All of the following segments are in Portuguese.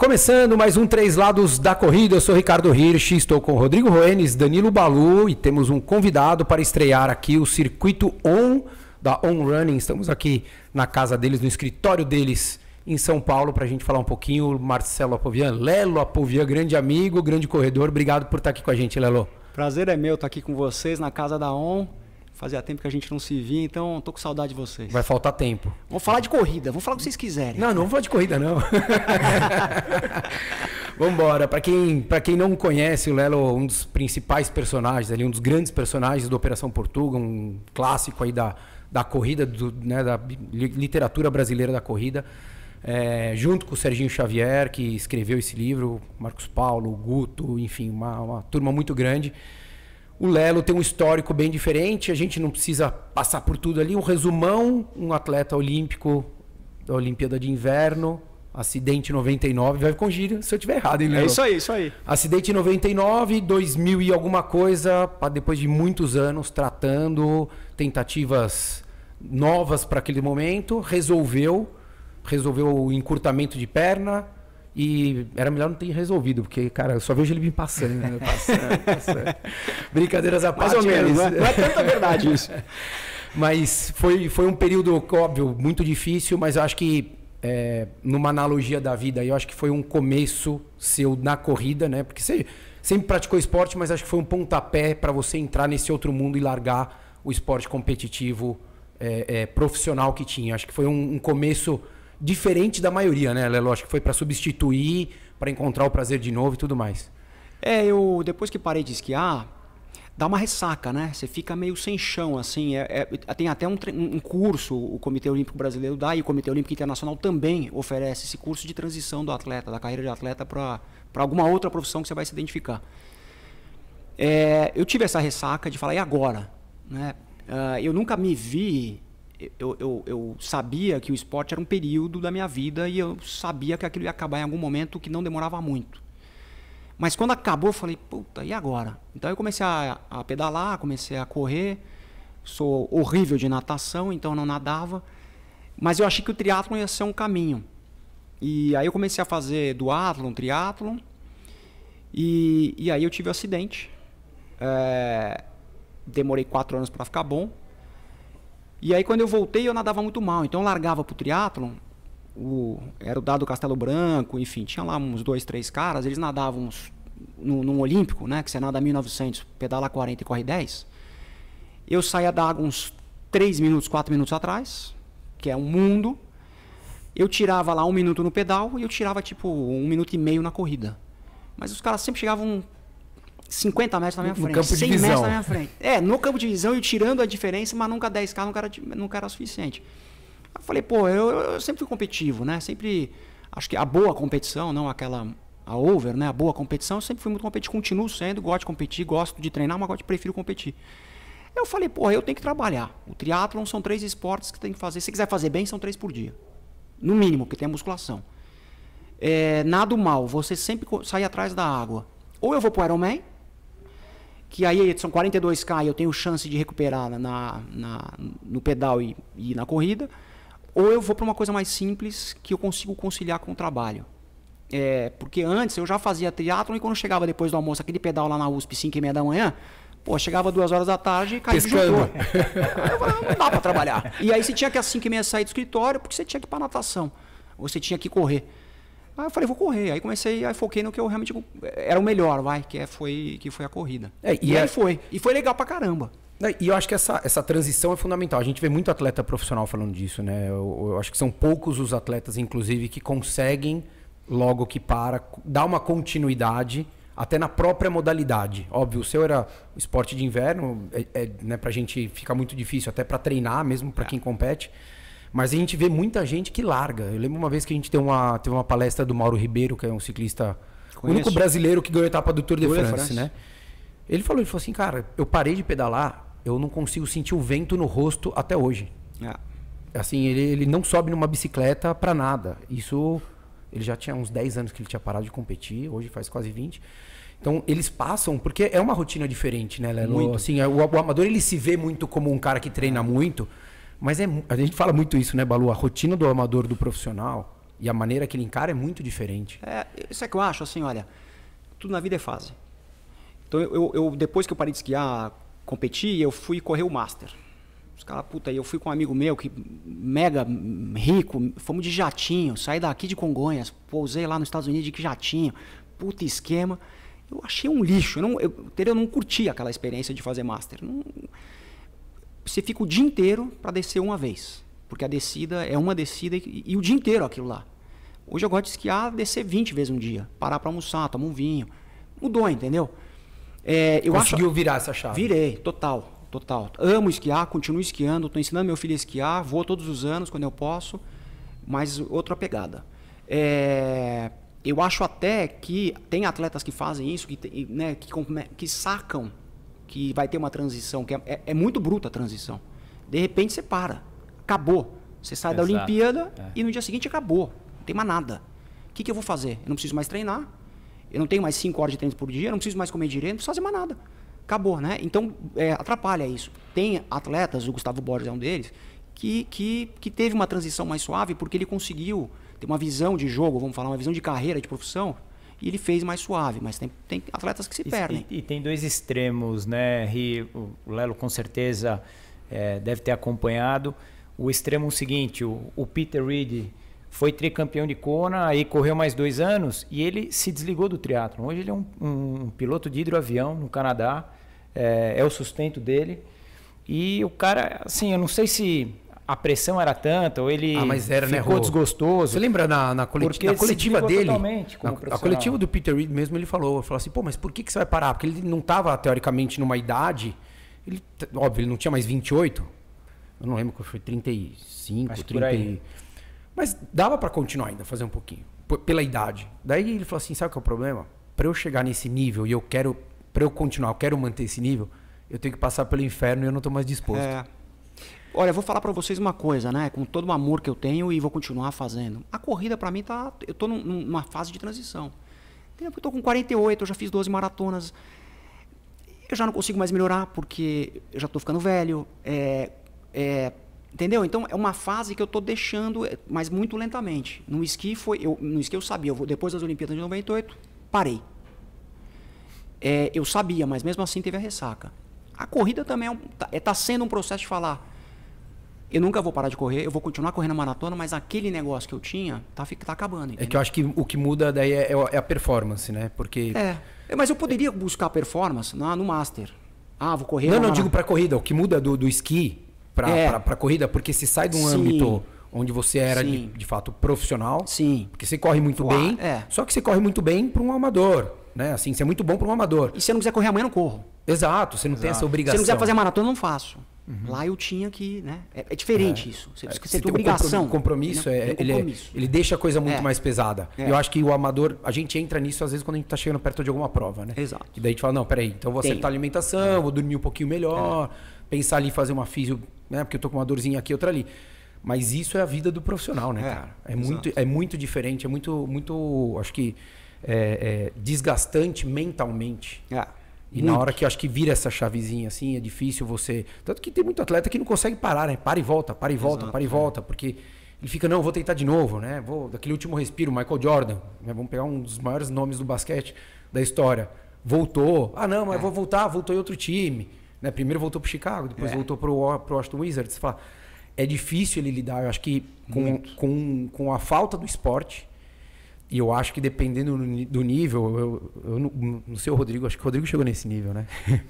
Começando mais um Três Lados da Corrida, eu sou Ricardo Hirsch, estou com Rodrigo Roenes, Danilo Balu e temos um convidado para estrear aqui o Circuito On da On Running. Estamos aqui na casa deles, no escritório deles em São Paulo para a gente falar um pouquinho. Marcelo Apovian, Lelo Apovian, grande amigo, grande corredor, obrigado por estar aqui com a gente, Lelo. Prazer é meu estar aqui com vocês na casa da On. Fazia tempo que a gente não se via, então tô com saudade de vocês. Vai faltar tempo. Vamos falar de corrida, vamos falar o que vocês quiserem. Não, não vou falar de corrida, não. vamos embora. Para quem, quem não conhece, o Lelo é um dos principais personagens ali, um dos grandes personagens do Operação Portuga, um clássico aí da, da corrida, do, né, da literatura brasileira da corrida. É, junto com o Serginho Xavier, que escreveu esse livro, Marcos Paulo, Guto, enfim, uma, uma turma muito grande. O Lelo tem um histórico bem diferente, a gente não precisa passar por tudo ali. Um resumão: um atleta olímpico da Olimpíada de Inverno, acidente 99, vai com giro. se eu tiver errado, hein, é Lelo? É isso aí, isso aí. Acidente 99, 2000 e alguma coisa, depois de muitos anos tratando tentativas novas para aquele momento, resolveu, resolveu o encurtamento de perna, e era melhor não ter resolvido, porque, cara, eu só vejo ele me passando, né? Passando, passando. Brincadeiras à parte. Mais ou menos, mas... Né? não é tanta verdade isso. mas foi, foi um período, óbvio, muito difícil, mas eu acho que, é, numa analogia da vida, eu acho que foi um começo seu na corrida, né? Porque você sempre praticou esporte, mas acho que foi um pontapé para você entrar nesse outro mundo e largar o esporte competitivo é, é, profissional que tinha. Acho que foi um, um começo diferente da maioria, né, Lelo? Acho que foi para substituir, para encontrar o prazer de novo e tudo mais. É, eu depois que parei de esquiar, dá uma ressaca, né? Você fica meio sem chão, assim. É, é, tem até um, um, curso, o Comitê Olímpico Brasileiro dá e o Comitê Olímpico Internacional também oferece esse curso de transição do atleta, da carreira de atleta para alguma outra profissão que você vai se identificar. É, eu tive essa ressaca de falar, e agora? Né? Uh, eu nunca me vi eu, eu, eu, sabia que o esporte era um período da minha vida e eu sabia que aquilo ia acabar em algum momento que não demorava muito. Mas quando acabou, eu falei, puta, e agora? Então eu comecei a, a pedalar, comecei a correr. Sou horrível de natação, então não nadava. Mas eu achei que o triatlon ia ser um caminho. E aí eu comecei a fazer duatlon, triatlon. E, e aí eu tive um acidente. É, demorei quatro anos para ficar bom e aí quando eu voltei eu nadava muito mal, então eu largava pro triatlon, o, era o dado Castelo Branco, enfim, tinha lá uns dois, três caras, eles nadavam uns, no, num olímpico, né, que você nada 1900, pedala 40 e corre 10. Eu saía da água uns 3 minutos, 4 minutos atrás, que é um mundo. Eu tirava lá um minuto no pedal e eu tirava tipo um minuto e meio na corrida. Mas os caras sempre chegavam 50 metros na minha no frente, campo 100 visão. metros na minha frente. É, no campo de visão e tirando a diferença, mas nunca 10K nunca era, nunca era suficiente. Eu falei, pô, eu, eu, sempre fui competitivo, né? Sempre, acho que a boa competição, não aquela, a over, né? A boa competição, eu sempre fui muito competitivo, continuo sendo, gosto de competir, gosto de treinar, mas gosto, prefiro competir. Eu falei, pô, eu tenho que trabalhar. O triatlon são três esportes que tem que fazer. Se quiser fazer bem, são três por dia. No mínimo, porque tem a musculação. É, nada mal, você sempre sai atrás da água. Ou eu vou pro Ironman, que aí são 42K e eu tenho chance de recuperar na, na no pedal e, e, na corrida, ou eu vou para uma coisa mais simples que eu consigo conciliar com o trabalho. É, porque antes eu já fazia triatlon e quando chegava depois do almoço, aquele pedal lá na USP 5 e meia da manhã, pô, chegava duas horas da tarde e caía Pescando. Aí eu falava, não dá para trabalhar. E aí você tinha que às assim, 5 e meia sair do escritório porque você tinha que ir para natação, ou você tinha que correr. Aí ah, eu falei, vou correr. Aí comecei, aí foquei no que eu realmente eh, era o melhor, vai, que é, foi, que foi a corrida. É, e, e é... aí foi. E foi legal pra caramba. É, e eu acho que essa, essa transição é fundamental. A gente vê muito atleta profissional falando disso, né? Eu, eu acho que são poucos os atletas, inclusive, que conseguem, logo que para, dar uma continuidade até na própria modalidade. Óbvio, o seu era esporte de inverno, é, é, né, pra gente fica muito difícil, até para treinar mesmo, para é. quem compete. Mas a gente vê muita gente que larga. Eu lembro uma vez que a gente teve uma, teve uma palestra do Mauro Ribeiro, que é um ciclista, o único brasileiro que ganhou a etapa do Tour de, Tour France, de France, né? Ele falou, ele falou assim, cara, eu parei de pedalar, eu não consigo sentir o vento no rosto até hoje. Ah. Assim, ele, ele não sobe numa bicicleta para nada. Isso, ele já tinha uns 10 anos que ele tinha parado de competir, hoje faz quase 20. Então, eles passam, porque é uma rotina diferente, né, Lelo? Muito. Assim, é, o, o amador, ele se vê muito como um cara que treina muito, mas é, a gente fala muito isso, né, Balu? A rotina do amador do profissional e a maneira que ele encara é muito diferente. É, isso é que eu acho, assim, olha, tudo na vida é fase. Então, eu, eu depois que eu parei de esquiar, competi eu fui correr o Master. Os caras, puta, eu fui com um amigo meu que mega rico, fomos de jatinho, saí daqui de Congonhas, pousei lá nos Estados Unidos de jatinho, puta esquema. Eu achei um lixo, eu não, eu, eu não curti aquela experiência de fazer Master. Não, você fica o dia inteiro para descer uma vez. Porque a descida é uma descida e, e, o dia inteiro aquilo lá. Hoje eu gosto de esquiar, descer 20 vezes um dia. Parar para almoçar, tomar um vinho. Mudou, entendeu? É, eu Conseguiu acho... virar essa chave? Virei, total, total. Amo esquiar, continuo esquiando, estou ensinando meu filho a esquiar, vou todos os anos quando eu posso, mas outra pegada. É, eu acho até que tem atletas que fazem isso, que, né, que, que sacam que vai ter uma transição, que é, é, é muito bruta a transição. De repente você para, acabou. Você sai Exato. da Olimpíada é. e no dia seguinte acabou, não tem mais nada. O que, que eu vou fazer? Eu não preciso mais treinar, eu não tenho mais 5 horas de treino por dia, eu não preciso mais comer direito, não preciso fazer mais nada. Acabou, né? Então é, atrapalha isso. Tem atletas, o Gustavo Borges é um deles, que, que, que teve uma transição mais suave porque ele conseguiu ter uma visão de jogo, vamos falar, uma visão de carreira, de profissão, e ele fez mais suave, mas tem, tem atletas que se e, perdem. E, e, tem dois extremos, né, Ri? O Lelo com certeza é, deve ter acompanhado. O extremo é o seguinte, o, o Peter Reed foi tricampeão de Kona, aí correu mais dois anos e ele se desligou do triatlon. Hoje ele é um, um piloto de hidroavião no Canadá, é, é, o sustento dele. E o cara, assim, eu não sei se a pressão era tanta, ou ele ah, era, né, ficou né, desgostoso. Você lembra na, na, coleti na coletiva dele? Na, a coletiva do Peter Reed mesmo, ele falou, falou assim, pô, mas por que, que você vai parar? Porque ele não estava, teoricamente, numa idade. Ele, óbvio, ele não tinha mais 28. Eu não lembro que foi 35, Acho 30. Mas dava para continuar ainda, fazer um pouquinho, pela idade. Daí ele falou assim: sabe qual é o problema? Para eu chegar nesse nível e eu quero, para eu continuar, eu quero manter esse nível, eu tenho que passar pelo inferno e eu não estou mais disposto. É. Olha, vou falar para vocês uma coisa, né? Com todo o amor que eu tenho e vou continuar fazendo. A corrida para mim tá, eu tô num, numa fase de transição. Eu tô com 48, eu já fiz 12 maratonas. Eu já não consigo mais melhorar porque eu já tô ficando velho. É, é, entendeu? Então é uma fase que eu tô deixando, é, mas muito lentamente. No esqui foi, eu, no esqui eu sabia, eu, depois das Olimpíadas de 98, parei. É, eu sabia, mas mesmo assim teve a ressaca. A corrida também está é, tá, é tá sendo um processo de falar eu nunca vou parar de correr, eu vou continuar correndo a maratona, mas aquele negócio que eu tinha tá, tá acabando. Entendeu? É que eu acho que o que muda daí é, é, é a performance, né? Porque. É. Mas eu poderia buscar performance na, no Master. Ah, vou correr. Não, não, digo para corrida. O que muda do, do esqui para é. Pra, corrida, porque se sai de um Sim. âmbito onde você era de, de, fato profissional. Sim. Porque você corre muito bem. É. Só que você corre muito bem para um amador. Né? Assim, você é muito bom para um amador. E se você não quiser correr amanhã, eu não corro. Exato, você não Exato. tem essa obrigação. Se você não quiser fazer maratona, eu não faço. Uhum. Lá eu tinha que. Né? É, é diferente é. isso. Você, é, você tem, tem obrigação. O compromisso, né? é, ele, é compromisso. ele deixa a coisa muito é. mais pesada. É. Eu acho que o amador. A gente entra nisso às vezes quando a gente está chegando perto de alguma prova, né? Exato. E daí a gente fala: não, peraí, então vou tem. acertar a alimentação, vou dormir um pouquinho melhor, pensar ali fazer uma físio, né? Porque eu tô com uma dorzinha aqui, outra ali. Mas isso é a vida do profissional, né, cara? É muito, é muito diferente, é muito, muito. Acho que. desgastante mentalmente. É. E Muito. na hora que acho que vira essa chavezinha assim, é difícil você. Tanto que tem muito atleta que não consegue parar, né? Para e volta, para e volta, Exato, para e é. volta, porque ele fica, não, vou tentar de novo, né? Vou, daquele último respiro, Michael Jordan, né? vamos pegar um dos maiores nomes do basquete da história. Voltou, ah não, mas é. vou voltar, voltou em outro time. Né? Primeiro voltou para Chicago, depois é. voltou para o Washington Wizards. Fala, é difícil ele lidar, eu acho que com, com, com a falta do esporte e eu acho que dependendo do nível, eu, eu não, não sei o Rodrigo, acho que o Rodrigo chegou nesse nível, né?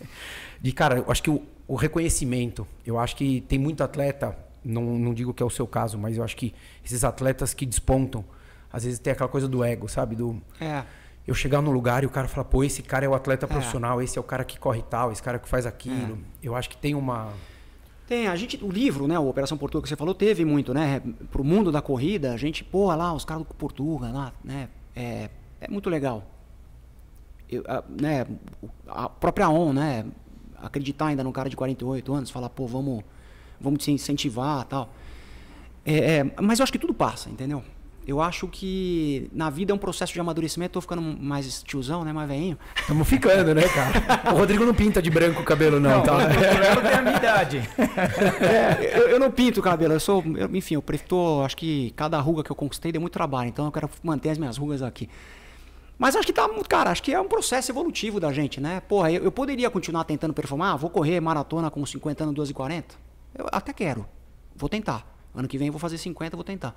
De cara, eu acho que o, o reconhecimento, eu acho que tem muito atleta, não, não digo que é o seu caso, mas eu acho que esses atletas que despontam, às vezes tem aquela coisa do ego, sabe? Do, é. Eu chegar num lugar e o cara falar, pô, esse cara é o atleta é. profissional, esse é o cara que corre tal, esse cara que faz aquilo. É. Eu acho que tem uma. Tem, a gente, o livro, né, o Operação Portuga que você falou, teve muito, né, pro mundo da corrida, a gente, pô, lá, os caras do Portuga, lá, né, é, é muito legal. Eu, a, né, a própria ON, né, acreditar ainda num cara de 48 anos, falar, pô, vamos, vamos te incentivar tal. É, é, mas eu acho que tudo passa, entendeu? Eu acho que na vida é um processo de amadurecimento. Tô ficando mais tiozão, né? Mais veinho. Estamos ficando, né, cara? O Rodrigo não pinta de branco o cabelo, não, não tá? Eu tenho é a minha idade. É, eu, eu, não pinto o cabelo. Eu sou. Eu, enfim, eu prefiro. Acho que cada ruga que eu conquistei deu muito trabalho. Então eu quero manter as minhas rugas aqui. Mas acho que tá muito. Cara, acho que é um processo evolutivo da gente, né? Porra, eu, eu poderia continuar tentando performar. Vou correr maratona com 50 anos, 2 e 40? Eu até quero. Vou tentar. Ano que vem eu vou fazer 50, vou tentar.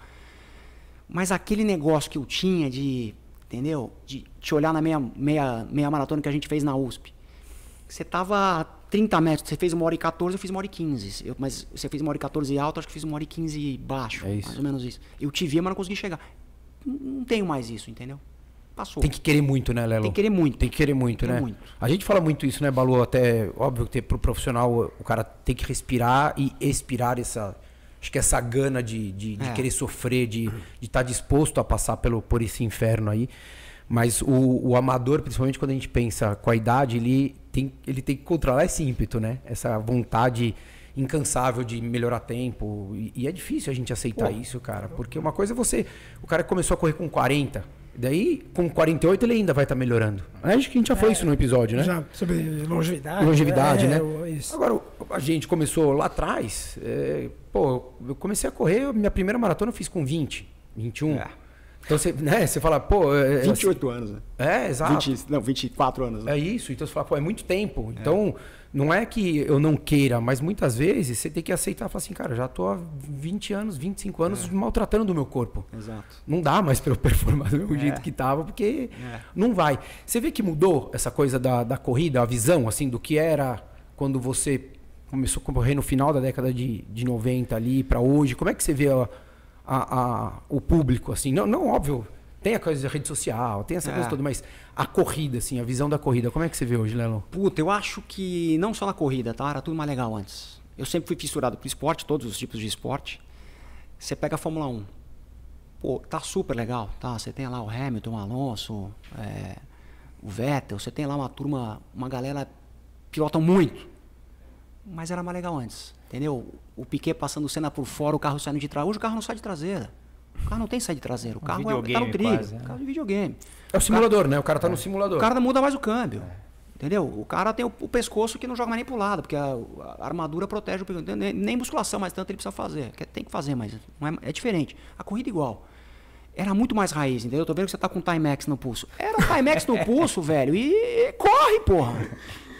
Mas aquele negócio que eu tinha de, entendeu? De te olhar na meia, meia, meia maratona que a gente fez na USP. Você tava 30 metros, você fez uma hora e 14, eu fiz uma hora e 15. Eu, mas você fez uma hora e 14 alto, acho que fiz uma hora e 15 baixo. É mais ou menos isso. Eu te mas não consegui chegar. Não tenho mais isso, entendeu? Passou. Tem que querer muito, né, Lelo? Tem que querer muito. Tem que querer muito, né? Muito. A gente fala muito isso, né, Balu? Até, óbvio que para o profissional, o cara tem que respirar e expirar essa, Acho que essa gana de, de, de é. querer sofrer, de estar tá disposto a passar pelo, por esse inferno aí. Mas o, o, amador, principalmente quando a gente pensa com a idade, ele tem, ele tem que controlar esse ímpeto, né? Essa vontade incansável de melhorar tempo. E, e é difícil a gente aceitar Pô. isso, cara. Porque uma coisa é você. O cara começou a correr com 40 Daí, com 48, ele ainda vai estar tá melhorando. É, acho que a gente já é, foi isso no episódio, né? Já, sobre longevidade. Longevidade, é, né? Isso. Agora, a gente começou lá atrás. É, pô, eu comecei a correr, minha primeira maratona eu fiz com 20, 21. É. Então você, né, você fala, pô. É, 28 é assim, anos, né? É, exato. 20, não, 24 anos. Né? É isso. Então você fala, pô, é muito tempo. É. Então. É não é que eu não queira, mas muitas vezes você tem que aceitar, falar assim, cara, já tô há 20 anos, 25 anos é. maltratando o meu corpo. Exato. Não dá mais para eu performar do mesmo é. jeito que tava, porque é. não vai. Você vê que mudou essa coisa da, da corrida, a visão, assim, do que era quando você começou a correr no final da década de, de 90 ali para hoje. Como é que você vê a, a, a, o público, assim? Não, não óbvio tem a coisa da rede social, tem essa é. coisa toda, mas a corrida, assim, a visão da corrida, como é que você vê hoje, Lelão? Puta, eu acho que não só na corrida, tá? Era tudo mais legal antes. Eu sempre fui fissurado pro esporte, todos os tipos de esporte. Você pega a Fórmula 1. Pô, tá super legal, tá? Você tem lá o Hamilton, o Alonso, é, o Vettel, você tem lá uma turma, uma galera pilotam muito. Mas era mais legal antes, entendeu? O Piquet passando cena por fora, o carro saindo de trás. Hoje o carro não sai de traseira. O carro não tem saída de traseira. O carro está é, tá no trilho. Quase, é. carro de é videogame. É o simulador, né? O cara está é. no simulador. O cara muda mais o câmbio. É. Entendeu? O cara tem o, o, pescoço que não joga mais nem pro lado, porque a, a armadura protege o pescoço. Então, nem, nem, musculação mais tanto ele precisa fazer. Tem que fazer, mas é, é diferente. A corrida igual era muito mais raiz, entendeu? Eu tô vendo que você tá com o Timex no pulso. Era o Timex no pulso, velho, e corre, porra.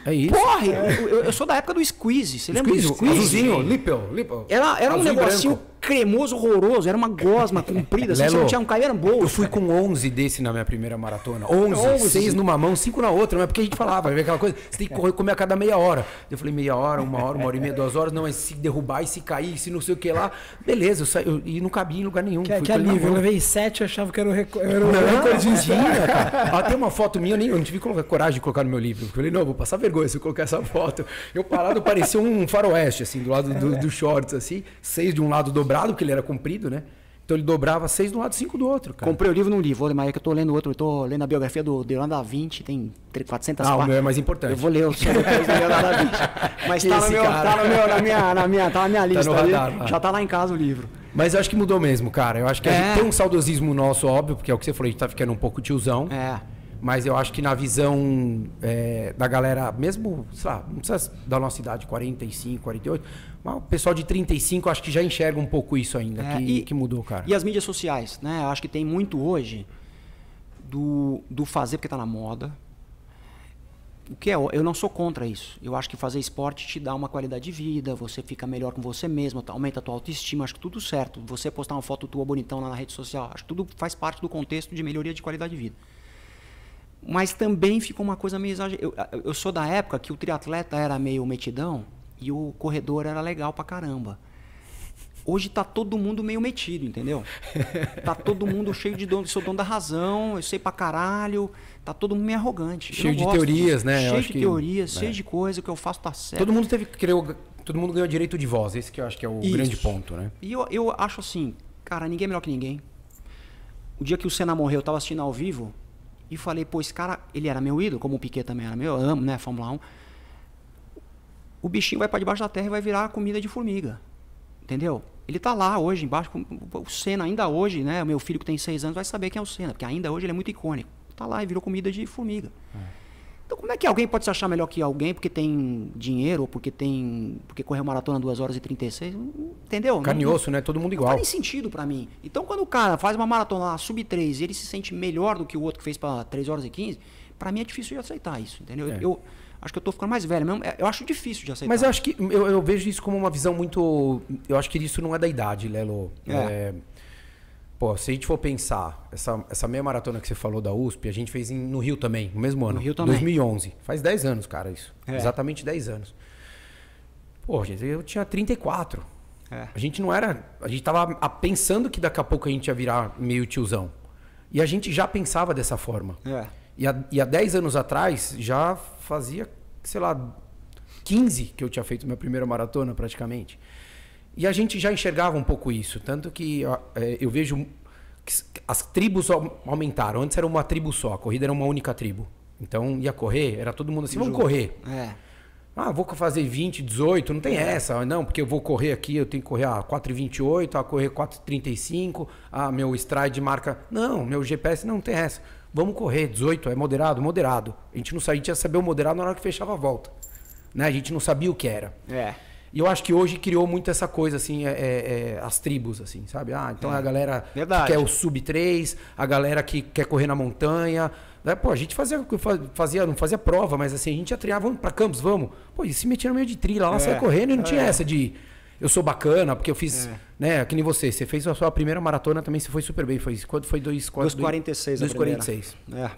É isso. Corre! É. Eu, eu, sou da época do squeeze. Você squeeze, lembra do squeeze? Azulzinho, lipo Era, era um negocinho branco cremoso, horroroso. Era uma gosma comprida. Assim, Lelo, assim, você não tinha um carambolho. Eu fui com 11 desse na minha primeira maratona. 11, 11. 6 numa mão, 5 na outra. não é porque a gente falava, aquela coisa, você tem que correr, comer a cada meia hora. Eu falei, meia hora, uma hora, uma hora e meia, duas horas. Não, é se derrubar e se cair, se não sei o que lá. Beleza, eu saí, eu, e não cabia em lugar nenhum. Que, que alívio. Eu levei 7, achava que era o recordista. cara. tem uma foto minha, eu, nem, eu não tive coragem de colocar no meu livro. Eu falei, não, vou passar vergonha se eu colocar essa foto. Eu parado, parecia um faroeste, assim, do lado do, do shorts, assim. Seis de um lado dobrado dobrado, porque ele era comprido, né? Então ele dobrava seis de um lado, cinco do outro, cara. Comprei o livro num livro, olha, mas é que eu tô lendo outro, eu tô lendo a biografia do Leonardo da Vinci, tem 400 páginas. Ah, o meu é mais importante. Eu vou ler os depois do Leonardo da Vinci. Mas tá, no meu, tá no meu, na minha, na minha, tá na minha tá lista tá radar, ali, já tá lá em casa o livro. Mas eu acho que mudou mesmo, cara. Eu acho que é. a gente é. tem um saudosismo nosso, óbvio, porque é o que você falou, a gente tá ficando um pouco tiozão. É. Mas eu acho que na visão é, da galera, mesmo, sei lá, não precisa da nossa idade, 45, 48, o pessoal de 35 acho que já enxerga um pouco isso ainda, é, que, e, que mudou, cara. E as mídias sociais, né? Eu acho que tem muito hoje do, do fazer porque está na moda. O que é, eu não sou contra isso. Eu acho que fazer esporte te dá uma qualidade de vida, você fica melhor com você mesmo, tá, aumenta a tua autoestima, acho que tudo certo. Você postar uma foto tua bonitão lá na rede social, acho que tudo faz parte do contexto de melhoria de qualidade de vida. Mas também ficou uma coisa meio exagerada. Eu, eu sou da época que o triatleta era meio metidão, e o corredor era legal pra caramba. Hoje tá todo mundo meio metido, entendeu? Tá todo mundo cheio de dono, sou dono da razão, eu sei pra caralho, tá todo mundo meio arrogante. Cheio de gosto, teorias, né? Cheio de que... teorias, é. cheio de coisa, o que eu faço tá certo. Todo mundo teve criou, todo mundo ganhou direito de voz, esse que eu acho que é o Isso. grande ponto, né? E eu, eu acho assim, cara, ninguém é melhor que ninguém. O dia que o Senna morreu, eu tava assistindo ao vivo e falei, pô, esse cara, ele era meu ídolo, como o Piquet também era meu, eu amo, né, Fórmula 1 o bichinho vai para debaixo da terra e vai virar comida de formiga. Entendeu? Ele está lá hoje, embaixo. O Senna, ainda hoje, né? O meu filho que tem seis anos vai saber quem é o Senna, porque ainda hoje ele é muito icônico. Está lá e virou comida de formiga. É. Então, como é que alguém pode se achar melhor que alguém porque tem dinheiro ou porque tem. porque correu maratona 2 horas e 36? Entendeu? Canhoço, né? Todo mundo igual. Não faz sentido para mim. Então, quando o cara faz uma maratona lá, sub 3 e ele se sente melhor do que o outro que fez para 3 horas e 15, para mim é difícil de aceitar isso, entendeu? É. Eu, acho que eu tô ficando mais velho mesmo. É, eu acho difícil de aceitar. Mas eu acho que eu, eu vejo isso como uma visão muito. Eu acho que isso não é da idade, né, Lelo. É. é. Pô, se a gente for pensar, essa, essa meia maratona que você falou da USP, a gente fez em, no Rio também, no mesmo ano. No Rio também. 2011. Faz 10 anos, cara, isso. É. Exatamente 10 anos. Pô, gente, eu tinha 34. É. A gente não era. A gente tava pensando que daqui a pouco a gente ia virar meio tiozão. E a gente já pensava dessa forma. É. E há, e há 10 anos atrás já fazia, sei lá, 15 que eu tinha feito minha primeira maratona praticamente. E a gente já enxergava um pouco isso, tanto que é, eu vejo que as tribos aumentaram. Antes era uma tribo só, a corrida era uma única tribo. Então ia correr, era todo mundo assim, vamos correr. É. Ah, vou fazer 20, 18, não tem é. essa, ah, não, porque eu vou correr aqui, eu tenho que correr a ah, 4,28, a ah, correr 4,35, ah, meu stride marca. Não, meu GPS não tem essa. Vamos correr, 18 é moderado? Moderado. A gente não sabia, a gente ia saber o moderado na hora que fechava a volta. Né? A gente não sabia o que era. É. E eu acho que hoje criou muito essa coisa, assim, é, é, é as tribos, assim, sabe? Ah, então é, a é. galera Verdade. que quer o sub-3, a galera que quer correr na montanha. Né? Pô, a gente fazia, fazia, não fazia prova, mas assim, a gente ia treinar, vamos pra Campos, vamos. Pô, e se metia no meio de trilha lá, é, saia correndo e não tinha é. essa de eu sou bacana, porque eu fiz, é. né, que nem você, você fez a sua primeira maratona também, você foi super bem, foi quando foi 2 246, 246. É.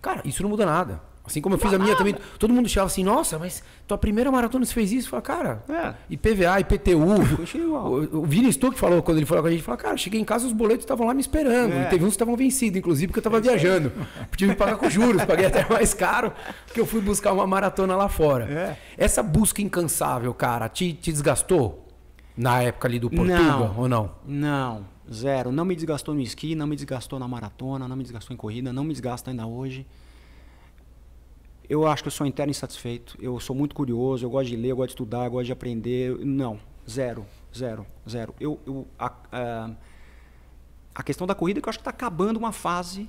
Cara, isso não muda nada. Assim como eu fiz a minha também, todo mundo achava assim, nossa, mas tua primeira maratona você fez isso? Fala, cara, é. IPVA, IPTU. É o, o Vini Stuck falou, quando ele falou com a gente, falou, cara, cheguei em casa, os boletos estavam lá me esperando. É. teve uns que estavam vencidos, inclusive, porque eu estava é viajando. Tive que pagar com juros, paguei até mais caro, porque eu fui buscar uma maratona lá fora. É. Essa busca incansável, cara, te, te desgastou? Na época ali do Portugal não, ou não? Não, zero. Não me desgastou no esqui, não me desgastou na maratona, não me desgastou em corrida, não me desgasta ainda hoje. Eu acho que eu sou interno insatisfeito. Eu sou muito curioso, eu gosto de ler, eu gosto de estudar, eu gosto de aprender. Não, zero, zero, zero. Eu, eu a, a, a questão da corrida é que eu acho que está acabando uma fase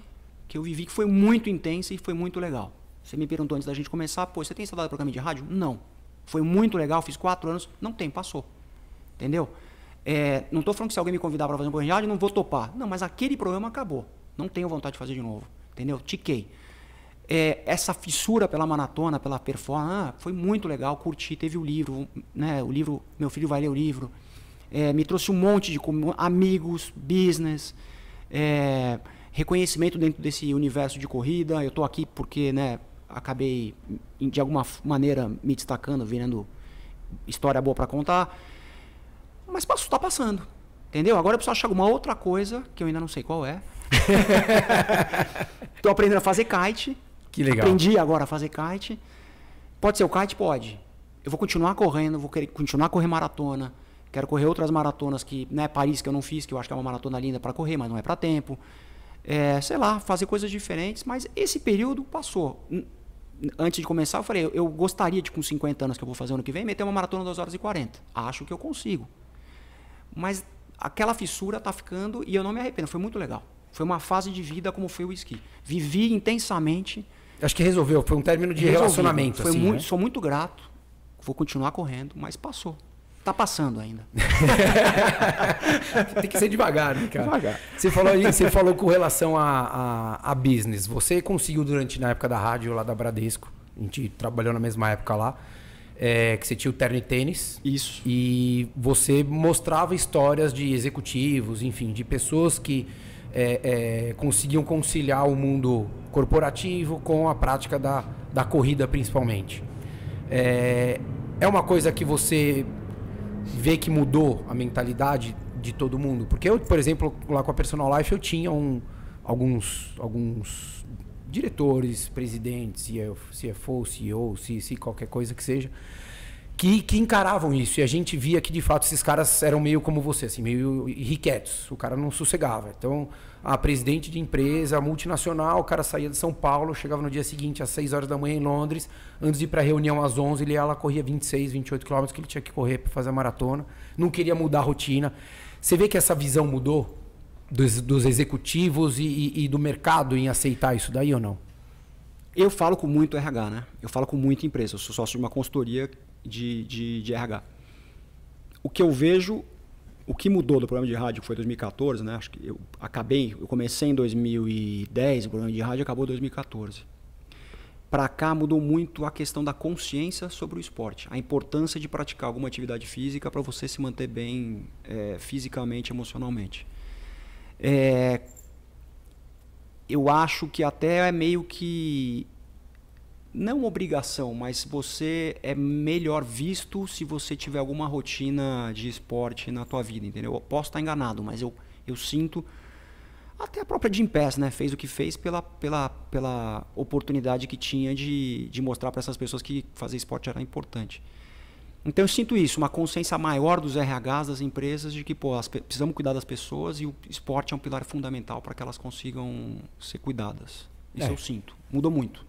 que eu vivi que foi muito intensa e foi muito legal. Você me perguntou antes da gente começar, pô, você tem saudade do programa de rádio? Não. Foi muito legal, fiz quatro anos, não tem, passou. Entendeu? É, não estou falando que se alguém me convidar para fazer um programa de não vou topar. Não, mas aquele programa acabou. Não tenho vontade de fazer de novo. Entendeu? Tiquei. É, essa fissura pela maratona, pela performance, ah, foi muito legal, curti. Teve o livro, né? O livro, meu filho vai ler o livro. É, me trouxe um monte de amigos, business, é, reconhecimento dentro desse universo de corrida. Eu estou aqui porque, né? Acabei de alguma maneira me destacando, virando história boa para contar. Mas passou, tá passando. Entendeu? Agora eu preciso achar alguma outra coisa que eu ainda não sei qual é. Tô aprendendo a fazer kite. Que legal. Aprendi agora a fazer kite. Pode ser o kite? Pode. Eu vou continuar correndo, vou querer continuar a correr maratona. Quero correr outras maratonas que, né, Paris que eu não fiz, que eu acho que é uma maratona linda para correr, mas não é para tempo. É, sei lá, fazer coisas diferentes, mas esse período passou. Antes de começar, eu falei, eu gostaria de, com 50 anos que eu vou fazer ano que vem, meter uma maratona 2 horas e 40. Acho que eu consigo. Mas aquela fissura está ficando e eu não me arrependo. Foi muito legal. Foi uma fase de vida como foi o esqui. Vivi intensamente. Acho que resolveu. Foi um término de relacionamento. Foi assim, muito, né? Sou muito grato. Vou continuar correndo, mas passou. Tá passando ainda. Tem que ser devagar, né, cara? Devagar. Você falou, aí, você falou com relação a, a, a, business. Você conseguiu durante na época da rádio lá da Bradesco. A gente trabalhou na mesma época lá é, que você tinha o terno e tênis. Isso. E você mostrava histórias de executivos, enfim, de pessoas que é, é, conseguiam conciliar o mundo corporativo com a prática da, da corrida, principalmente. É, é uma coisa que você vê que mudou a mentalidade de todo mundo? Porque eu, por exemplo, lá com a Personal Life, eu tinha um, alguns, alguns diretores, presidentes, se é CFO, é CEO, se qualquer coisa que seja, que, que encaravam isso. E a gente via que, de fato, esses caras eram meio como você, assim, meio irrequietos. O cara não sossegava. Então, a presidente de empresa multinacional, o cara saía de São Paulo, chegava no dia seguinte às 6 horas da manhã em Londres, antes de ir para a reunião às 11, ele ela corria 26, 28 quilômetros que ele tinha que correr para fazer a maratona. Não queria mudar a rotina. Você vê que essa visão mudou? dos, dos executivos e, e, e do mercado em aceitar isso daí ou não? Eu falo com muito RH, né? Eu falo com muita empresa. Eu sou sócio de uma consultoria de, de, de RH. O que eu vejo, o que mudou do programa de rádio, que foi 2014, né? Acho que eu acabei, eu comecei em 2010, o programa de rádio acabou em 2014. Para cá mudou muito a questão da consciência sobre o esporte, a importância de praticar alguma atividade física para você se manter bem é, fisicamente, emocionalmente. É, eu acho que até é meio que não obrigação, mas você é melhor visto se você tiver alguma rotina de esporte na tua vida, entendeu? Eu posso estar enganado, mas eu, eu sinto até a própria Jim Pass, né, fez o que fez pela, pela, pela oportunidade que tinha de, de mostrar para essas pessoas que fazer esporte era importante. Então eu sinto isso, uma consciência maior dos RHs das empresas de que pô, precisamos cuidar das pessoas e o esporte é um pilar fundamental para que elas consigam ser cuidadas. Isso é. eu sinto. Mudou muito.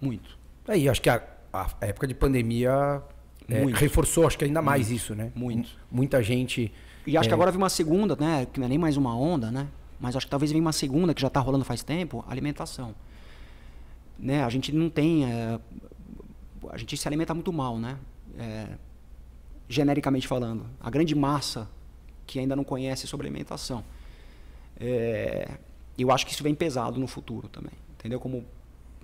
Muito. Aí, é, acho que a, a época de pandemia é, reforçou, acho que ainda mais muito. isso, né? Muito. muita gente. E acho é... que agora vem uma segunda, né? Que não é nem mais uma onda, né? Mas acho que talvez venha uma segunda que já está rolando faz tempo, alimentação. Né? A gente não tem. Eh, a gente se alimenta muito mal, né? Eh, genericamente falando, a grande massa que ainda não conhece sobre alimentação. É, eu acho que isso vem pesado no futuro também, entendeu? Como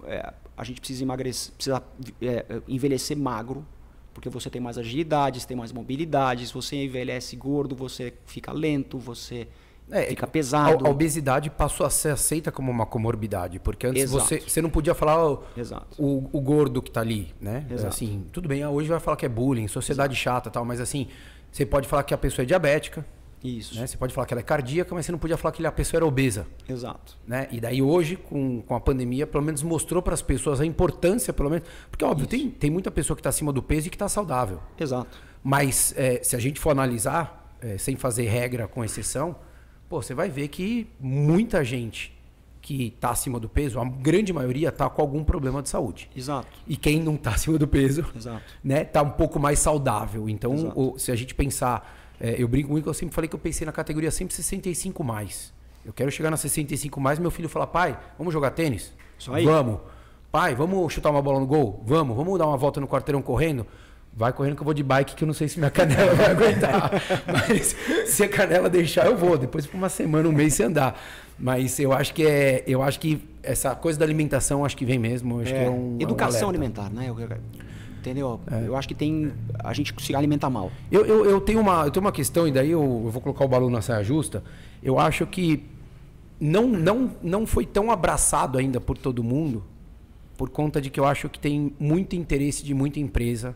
é, a gente precisa emagrecer, precisa é, envelhecer magro, porque você tem mais agilidade, você tem mais mobilidade, se você envelhece gordo, você fica lento, você é, fica pesado. A, a, obesidade passou a ser aceita como uma comorbidade, porque antes você, você não podia falar o, o, o, gordo que está ali, né? Exato. Assim, tudo bem, hoje vai falar que é bullying, sociedade Exato. chata tal, mas assim, você pode falar que a pessoa é diabética. Isso. Né? Você pode falar que ela é cardíaca, mas você não podia falar que a pessoa era obesa. Exato. Né? E daí hoje, com, com a pandemia, pelo menos mostrou para as pessoas a importância, pelo menos. Porque, óbvio, tem, tem muita pessoa que está acima do peso e que está saudável. Exato. Mas é, se a gente for analisar, é, sem fazer regra com exceção, pô, você vai ver que muita gente que está acima do peso, a grande maioria está com algum problema de saúde. Exato. E quem não está acima do peso, Exato. né, está um pouco mais saudável. Então, se a gente pensar, é, eu brinco muito, eu sempre falei que eu pensei na categoria sempre 65 mais. Eu quero chegar na 65 mais, meu filho fala, pai, vamos jogar tênis? Isso aí. Vamos. Pai, vamos chutar uma bola no gol? Vamos. Vamos dar uma volta no quarteirão correndo? Vai correndo que eu vou de bike, que eu não sei se minha canela vai aguentar. Mas se a canela deixar, eu vou. Depois por uma semana, um mês sem andar. Mas eu acho que é. Eu acho que essa coisa da alimentação acho que vem mesmo. Acho é. que é, é um, Educação é um alimentar, né? Entendeu? É. Eu acho que tem. A gente se alimenta mal. Eu, eu, eu, tenho, uma, eu tenho uma questão, e daí eu, eu vou colocar o balão na saia justa. Eu acho que não, não, não foi tão abraçado ainda por todo mundo, por conta de que eu acho que tem muito interesse de muita empresa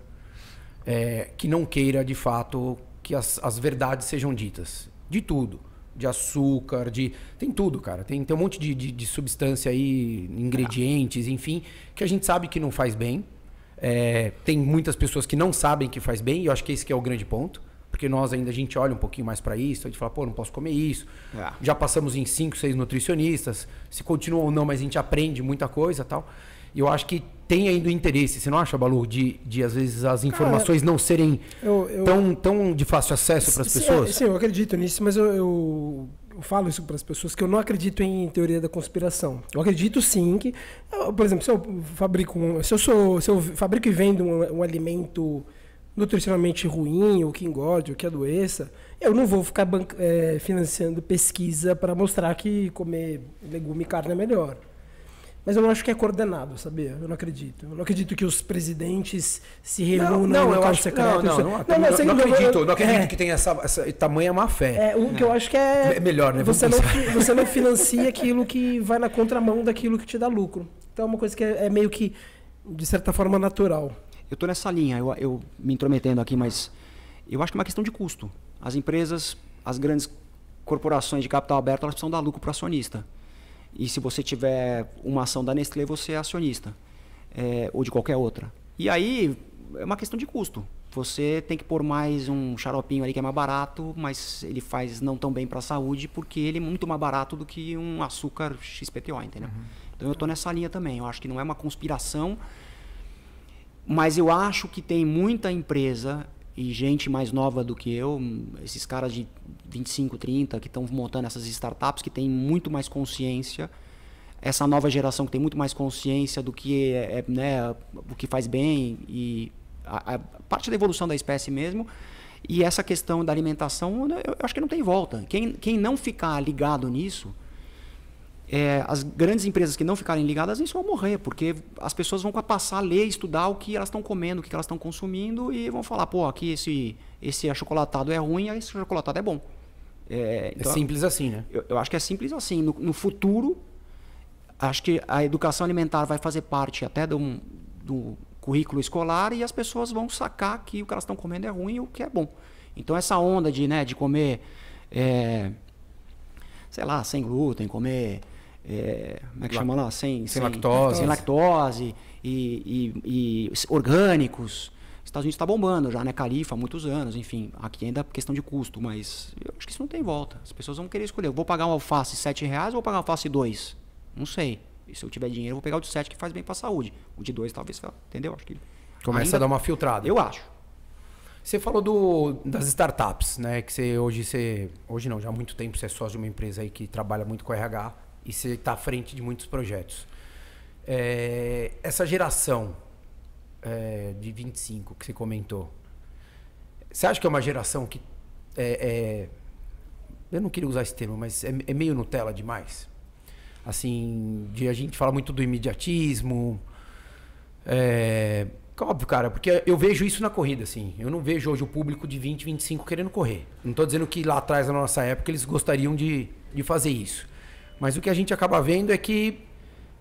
é, que não queira de fato que as, as verdades sejam ditas. De tudo de açúcar, de. Tem tudo, cara. Tem, tem um monte de, de, de substância aí, ingredientes, ah. enfim, que a gente sabe que não faz bem. É, tem muitas pessoas que não sabem que faz bem, e eu acho que esse que é o grande ponto. Porque nós ainda a gente olha um pouquinho mais para isso, a gente fala, pô, não posso comer isso. Ah. Já passamos em cinco, seis nutricionistas, se continua ou não, mas a gente aprende muita coisa tal eu acho que tem ainda o interesse, você não acha, Balur, de, de às vezes as informações Cara, não serem eu, eu, tão, tão de fácil acesso para as pessoas? sim, eu acredito nisso, mas eu, eu falo isso para as pessoas, que eu não acredito em teoria da conspiração. Eu acredito sim que, por exemplo, se eu fabrico um, se eu sou, se eu fabrico e vendo um, um alimento nutricionalmente ruim, ou que engorde, ou que adoeça, eu não vou ficar é, financiando pesquisa para mostrar que comer legume e carne é melhor. Mas eu não acho que é coordenado, sabia? Eu não acredito. Eu não acredito que os presidentes se reúnam não, no local secreto. Não, é- não, não, não, não, não, acredito. Não acredito é. que tenha essa, essa tamanha é má fé. É, o que eu acho que é... melhor, né? Você não, você não financia aquilo que vai na contramão daquilo que te dá lucro. Então é uma coisa que é, meio que, de certa forma, natural. Eu estou nessa linha, eu, eu me intrometendo aqui, mas eu acho que é uma questão de custo. As empresas, as grandes corporações de capital aberto, elas precisam dar lucro para o acionista. E se você tiver uma ação da Nestlé, você é acionista. É, ou de qualquer outra. E aí é uma questão de custo. Você tem que pôr mais um xaropinho ali que é mais barato, mas ele faz não tão bem para a saúde porque ele é muito mais barato do que um açúcar XPTO, entendeu? Uhum. Então eu estou nessa linha também. Eu acho que não é uma conspiração, mas eu acho que tem muita empresa e gente mais nova do que eu, esses caras de 25, 30 que estão montando essas startups que têm muito mais consciência, essa nova geração que tem muito mais consciência do que é, é, né, o que faz bem e a, a parte da evolução da espécie mesmo. E essa questão da alimentação, eu, eu acho que não tem volta. Quem, quem não ficar ligado nisso, é, as grandes empresas que não ficarem ligadas isso vão morrer, porque as pessoas vão passar a ler, estudar o que elas estão comendo, o que elas estão consumindo e vão falar, pô, aqui esse, esse achocolatado é ruim, esse achocolatado é bom. É, então, é simples assim, né? Eu, eu, acho que é simples assim. No, no, futuro, acho que a educação alimentar vai fazer parte até do, do currículo escolar e as pessoas vão sacar que o que elas estão comendo é ruim e o que é bom. Então essa onda de, né, de comer, é, sei lá, sem glúten, comer é, como é que La... chama lá? Sem, sem, sem lactose. Sem lactose e, e, e orgânicos. Estados Unidos está bombando já, né? Califa, há muitos anos, enfim. Aqui ainda é questão de custo, mas eu acho que isso não tem volta. As pessoas vão querer escolher. Eu vou pagar um alface 7 reais ou vou pagar um alface 2? Não sei. E se eu tiver dinheiro, eu vou pegar o de 7 que faz bem para a saúde. O de 2 talvez, entendeu? Acho que Começa ainda... a dar uma filtrada. Eu acho. Você falou do, das startups, né? Que você hoje você. Hoje não, já há muito tempo você é sócio de uma empresa aí que trabalha muito com RH. E você está à frente de muitos projetos. É, essa geração é, de 25 que você comentou, você acha que é uma geração que. É, é eu não queria usar esse termo, mas é, é meio Nutella demais? Assim, de, a gente fala muito do imediatismo. É, é, Óbvio, cara, porque eu vejo isso na corrida, assim. Eu não vejo hoje o público de 20, 25 querendo correr. Não estou dizendo que lá atrás, na nossa época, eles gostariam de, de fazer isso. Mas o que a gente acaba vendo é que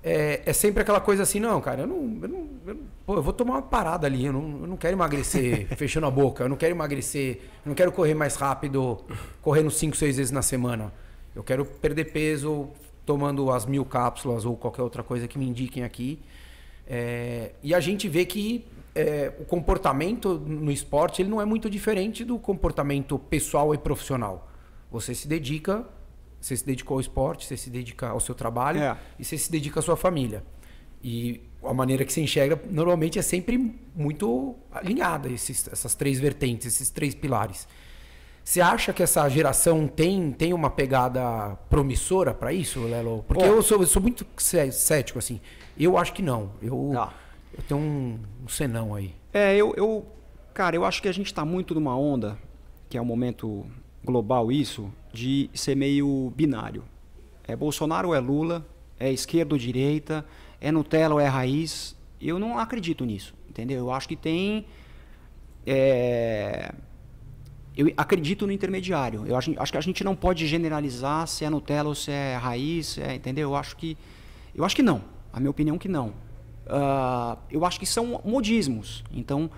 é, é sempre aquela coisa assim, não, cara, eu não. Eu, não, eu pô, eu vou tomar uma parada ali, eu não, eu não quero emagrecer fechando a boca, eu não quero emagrecer, eu não quero correr mais rápido, correndo cinco seis vezes na semana. Eu quero perder peso tomando as mil cápsulas ou qualquer outra coisa que me indiquem aqui. É, e a gente vê que é, o comportamento no esporte ele não é muito diferente do comportamento pessoal e profissional. Você se dedica você se dedicou ao esporte, você se dedica ao seu trabalho é. e você se dedica à sua família. E a maneira que se enxerga normalmente é sempre muito alinhada esses, essas três vertentes, esses três pilares. Você acha que essa geração tem, tem uma pegada promissora para isso, Lelo? Porque Bom, eu, sou, eu sou muito cético, assim. Eu acho que não. Eu, tá. eu tenho um, um senão aí. É, eu, eu. Cara, eu acho que a gente está muito numa onda, que é um momento global isso, de ser meio binário. É Bolsonaro ou é Lula, é esquerda ou direita, é Nutella ou é raiz. Eu não acredito nisso, entendeu? Eu acho que tem. É, eu acredito no intermediário. Eu acho, acho, que a gente não pode generalizar se é Nutella ou se é raiz, é, entendeu? Eu acho que. Eu acho que não. A minha opinião é que não. Uh, eu acho que são modismos. Então,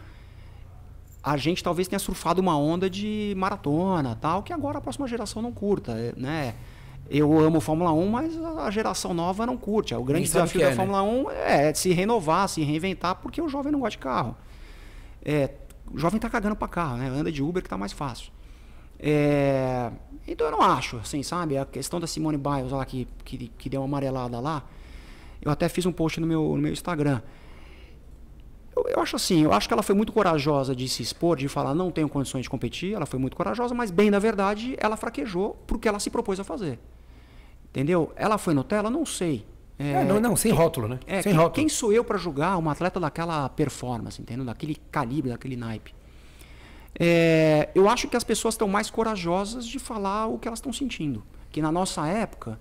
a gente talvez tenha surfado uma onda de maratona, tal, que agora a próxima geração não curta, eh, né? Eu amo Fórmula 1, mas a geração nova não curte. É, o grande desafio é, da né? Fórmula né? 1 é se renovar, se reinventar, porque o jovem não gosta de carro. É, o jovem está cagando para carro, né? Anda de Uber que está mais fácil. É, então eu não acho, assim, sabe? A questão da Simone Biles lá, que, que, que deu uma amarelada lá, eu até fiz um post no meu, no meu Instagram. Eu, eu, acho assim, eu acho que ela foi muito corajosa de se expor, de falar não tenho condições de competir, ela foi muito corajosa, mas bem na verdade ela fraquejou porque ela se propôs a fazer. Entendeu? Ela foi Nutella? Não sei. É, é, não, não, sem quem, rótulo, né? É, sem quem, rótulo. Quem sou eu para julgar uma atleta daquela performance, entendeu? Daquele calibre, daquele naipe. É, eu acho que as pessoas estão mais corajosas de falar o que elas estão sentindo. Que na nossa época,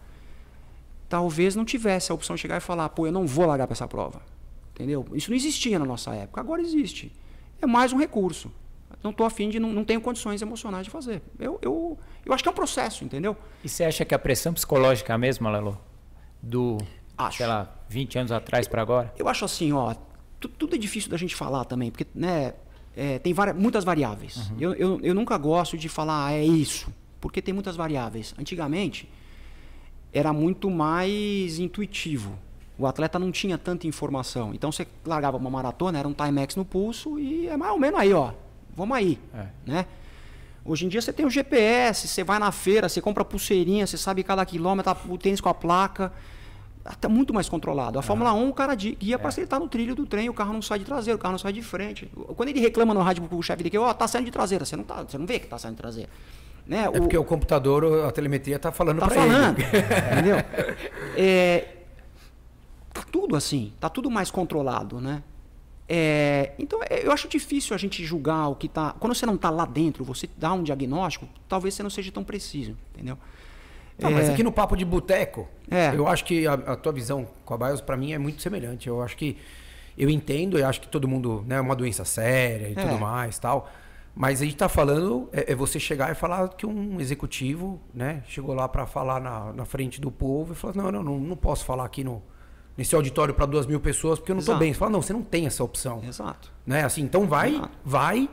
talvez não tivesse a opção de chegar e falar, pô, eu não vou largar para essa prova. Entendeu? Isso não existia na nossa época, agora existe. É mais um recurso. Não estou afim de, não, não tenho condições emocionais de fazer. Eu, eu, eu acho que é um processo, entendeu? E você acha que a pressão psicológica é a mesma, Do, acho. sei lá, 20 anos atrás para agora? Eu acho assim, ó, tudo é difícil da gente falar também, porque, né, é, tem várias, muitas variáveis. Uhum. Eu, eu, eu nunca gosto de falar, ah, é isso, porque tem muitas variáveis. Antigamente, era muito mais intuitivo o atleta não tinha tanta informação. Então você largava uma maratona, era um Timex no pulso e é mais ou menos aí, ó. Vamos aí, é. né? Hoje em dia você tem o GPS, você vai na feira, você compra pulseirinha, você sabe cada quilômetro, o tênis com a placa. Ah, tá muito mais controlado. A Fórmula ah. É. 1, o cara guia é. para ele estar no trilho do trem, o carro não sai de traseira, o carro não sai de frente. Quando ele reclama no rádio pro chefe dele que, ó, oh, tá saindo de traseira, você não, tá, você não vê que tá saindo de traseira. Né? É o, porque o computador, a telemetria tá falando tá para ele. Tá falando, entendeu? É, tudo assim, tá tudo mais controlado, né? É, então, é, eu acho difícil a gente julgar o que está. Quando você não está lá dentro, você dá um diagnóstico, talvez você não seja tão preciso, entendeu? Não, tá, mas é. aqui no papo de boteco, é. eu acho que a, a tua visão com a BIOS, para mim, é muito semelhante. Eu acho que. Eu entendo, eu acho que todo mundo. Né, é uma doença séria e tudo é. mais tal. Mas a gente está falando, é, você chegar e falar que um executivo né, chegou lá para falar na, na frente do povo e falou: não, não, não, não posso falar aqui no, nesse auditório para duas mil pessoas porque eu não estou bem. Você fala, não, você não tem essa opção. Exato. Né? Assim, então vai, Exato. vai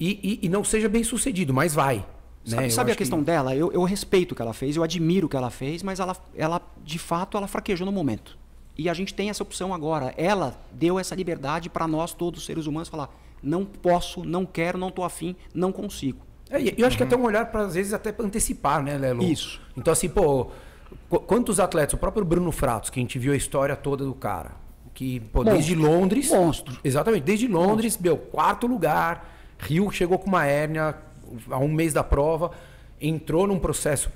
e, e, e, não seja bem sucedido, mas vai. Né? Sabe, sabe a questão que... dela? Eu, eu respeito o que ela fez, eu admiro o que ela fez, mas ela, ela de fato ela fraquejou no momento. E a gente tem essa opção agora. Ela deu essa liberdade para nós todos seres humanos falar: não posso, não quero, não estou afim, não consigo. É, eu acho uhum. que é até um olhar para às vezes até antecipar, né, Lelo? Isso. Então assim, pô, Quantos atletas, o próprio Bruno Fratos, que a gente viu a história toda do cara, que pô, desde Londres. Monstro. Exatamente, desde Londres, Monstro. meu, quarto lugar. Rio chegou com uma hérnia a um mês da prova, entrou num processo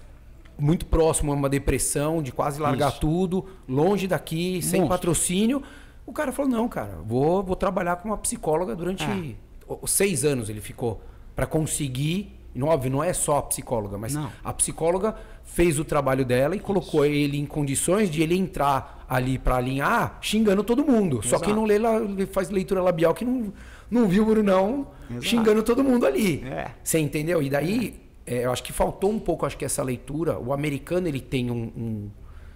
muito próximo a uma depressão, de quase largar Isso. tudo, longe daqui, Monstro. sem patrocínio. O cara falou: não, cara, vou, vou trabalhar com uma psicóloga durante é. seis anos ele ficou, para conseguir Óbvio, não é só a psicóloga, mas não. a psicóloga fez o trabalho dela e colocou Isso. ele em condições de ele entrar ali para alinhar, xingando todo mundo. Exato. Só quem não lê, faz leitura labial que não, não viu o Brunão xingando todo mundo ali. É. Você entendeu? E daí, é. É, eu acho que faltou um pouco, acho que essa leitura. O americano, ele tem um... um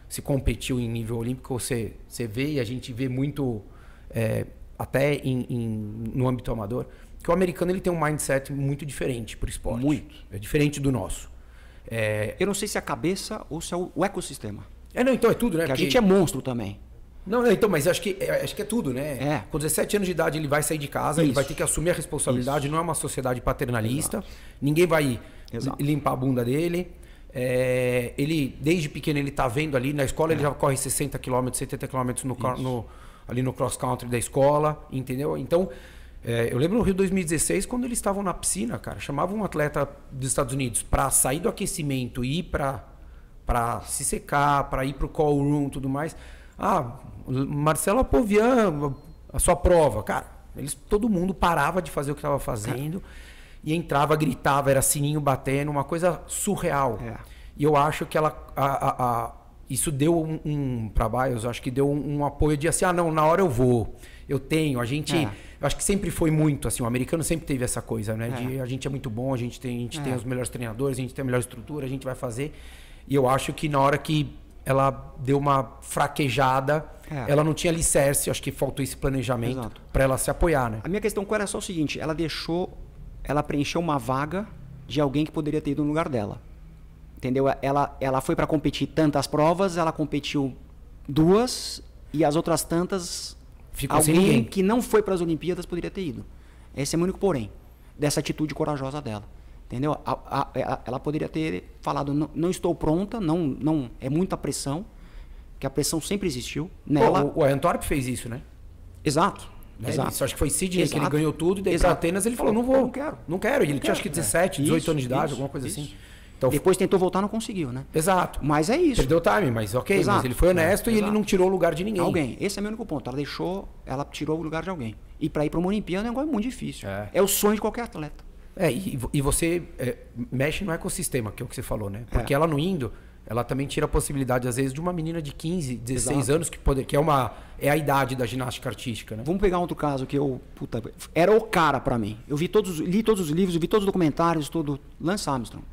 se competiu em nível olímpico, você, você vê e a gente vê muito... É, até em, em, no âmbito amador, que o americano ele tem um mindset muito diferente para o esporte. Muito. É diferente do nosso. É... Eu não sei se é a cabeça ou se é o ecossistema. É, não, então é tudo, né? Porque, Porque... a gente é monstro também. Não, não, então, mas acho que, é, acho que é tudo, né? É. Com 17 anos de idade ele vai sair de casa, Isso. ele vai ter que assumir a responsabilidade, Isso. não é uma sociedade paternalista, Exato. ninguém vai Exato. limpar a bunda dele. É, ele, desde pequeno, ele tá vendo ali, na escola é. ele já corre 60 km, 70 km no, no, ali no cross country da escola, entendeu? Então, é, eu lembro no Rio 2016, quando eles estavam na piscina, cara, chamavam um atleta dos Estados Unidos para sair do aquecimento e ir para se secar, para ir para o call room tudo mais. Ah, Marcelo Povian, a sua prova. Cara, eles, todo mundo parava de fazer o que estava fazendo cara. e entrava, gritava, era sininho batendo, uma coisa surreal. É. E eu acho que ela. A, a, a, isso deu um, um para Bios, acho que deu um, um apoio de assim, ah, não, na hora eu vou eu tenho. A gente. É. Acho que sempre foi muito, assim, o americano sempre teve essa coisa, né? De é. a gente é muito bom, a gente, tem, a gente tem é. os melhores treinadores, a gente tem a melhor estrutura, a gente vai fazer. E eu acho que na hora que ela deu uma fraquejada, é. ela não tinha alicerce, acho que faltou esse planejamento para ela se apoiar, né? A minha questão ela era só o seguinte: ela deixou. Ela preencheu uma vaga de alguém que poderia ter ido no lugar dela entendeu? Ela, ela foi para competir tantas provas, ela competiu duas e as outras tantas Ficou Alguém sem ninguém. que não foi para as Olimpíadas poderia ter ido. Esse é o único porém dessa atitude corajosa dela. Entendeu? A, é, a, ela poderia ter falado, não, não, estou pronta, não, não é muita pressão, que a pressão sempre existiu nela. O, o fez isso, né? Exato. Né? Exato. Isso, acho que foi Sidney que ele ganhou tudo, e daí Exato. Atenas ele falou, não vou. Não quero. Não quero. E ele tinha acho que 17, 18 isso, anos de idade, isso, alguma coisa isso. assim. Então, Depois tentou voltar, não conseguiu, né? Exato. Mas é isso. Perdeu o time, mas ok. Exato. Mas ele foi honesto é, e exato. ele não tirou o lugar de ninguém. Alguém. Esse é o meu único ponto. Ela deixou, ela tirou o lugar de alguém. E para ir para uma Olimpíada é um negócio muito difícil. É. é. o sonho de qualquer atleta. É, e, e você é, mexe no ecossistema, que é o que você falou, né? Porque é. ela não indo, ela também tira a possibilidade, às vezes, de uma menina de 15, 16 Exato. anos, que, pode, que é, uma, é a idade da ginástica artística, né? Vamos pegar outro caso que eu, puta, era o cara para mim. Eu vi todos, li todos os livros, vi todos os documentários, tudo. Lance Armstrong.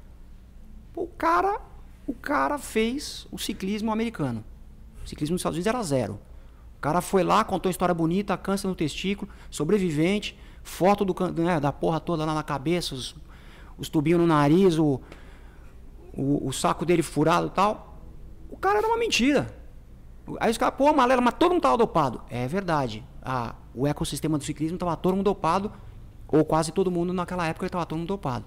O cara, o cara fez o ciclismo americano. O ciclismo nos Estados Unidos era zero. O cara foi lá, contou uma história bonita, câncer no testículo, sobrevivente, foto do, né, da porra toda lá na cabeça, os, os tubinhos no nariz, o, o, o saco dele furado e tal. O cara era uma mentira. Aí os caras, pô, Malela, mas todo mundo estava dopado. É verdade. A, o ecossistema do ciclismo estava todo mundo dopado, ou quase todo mundo naquela época estava todo mundo dopado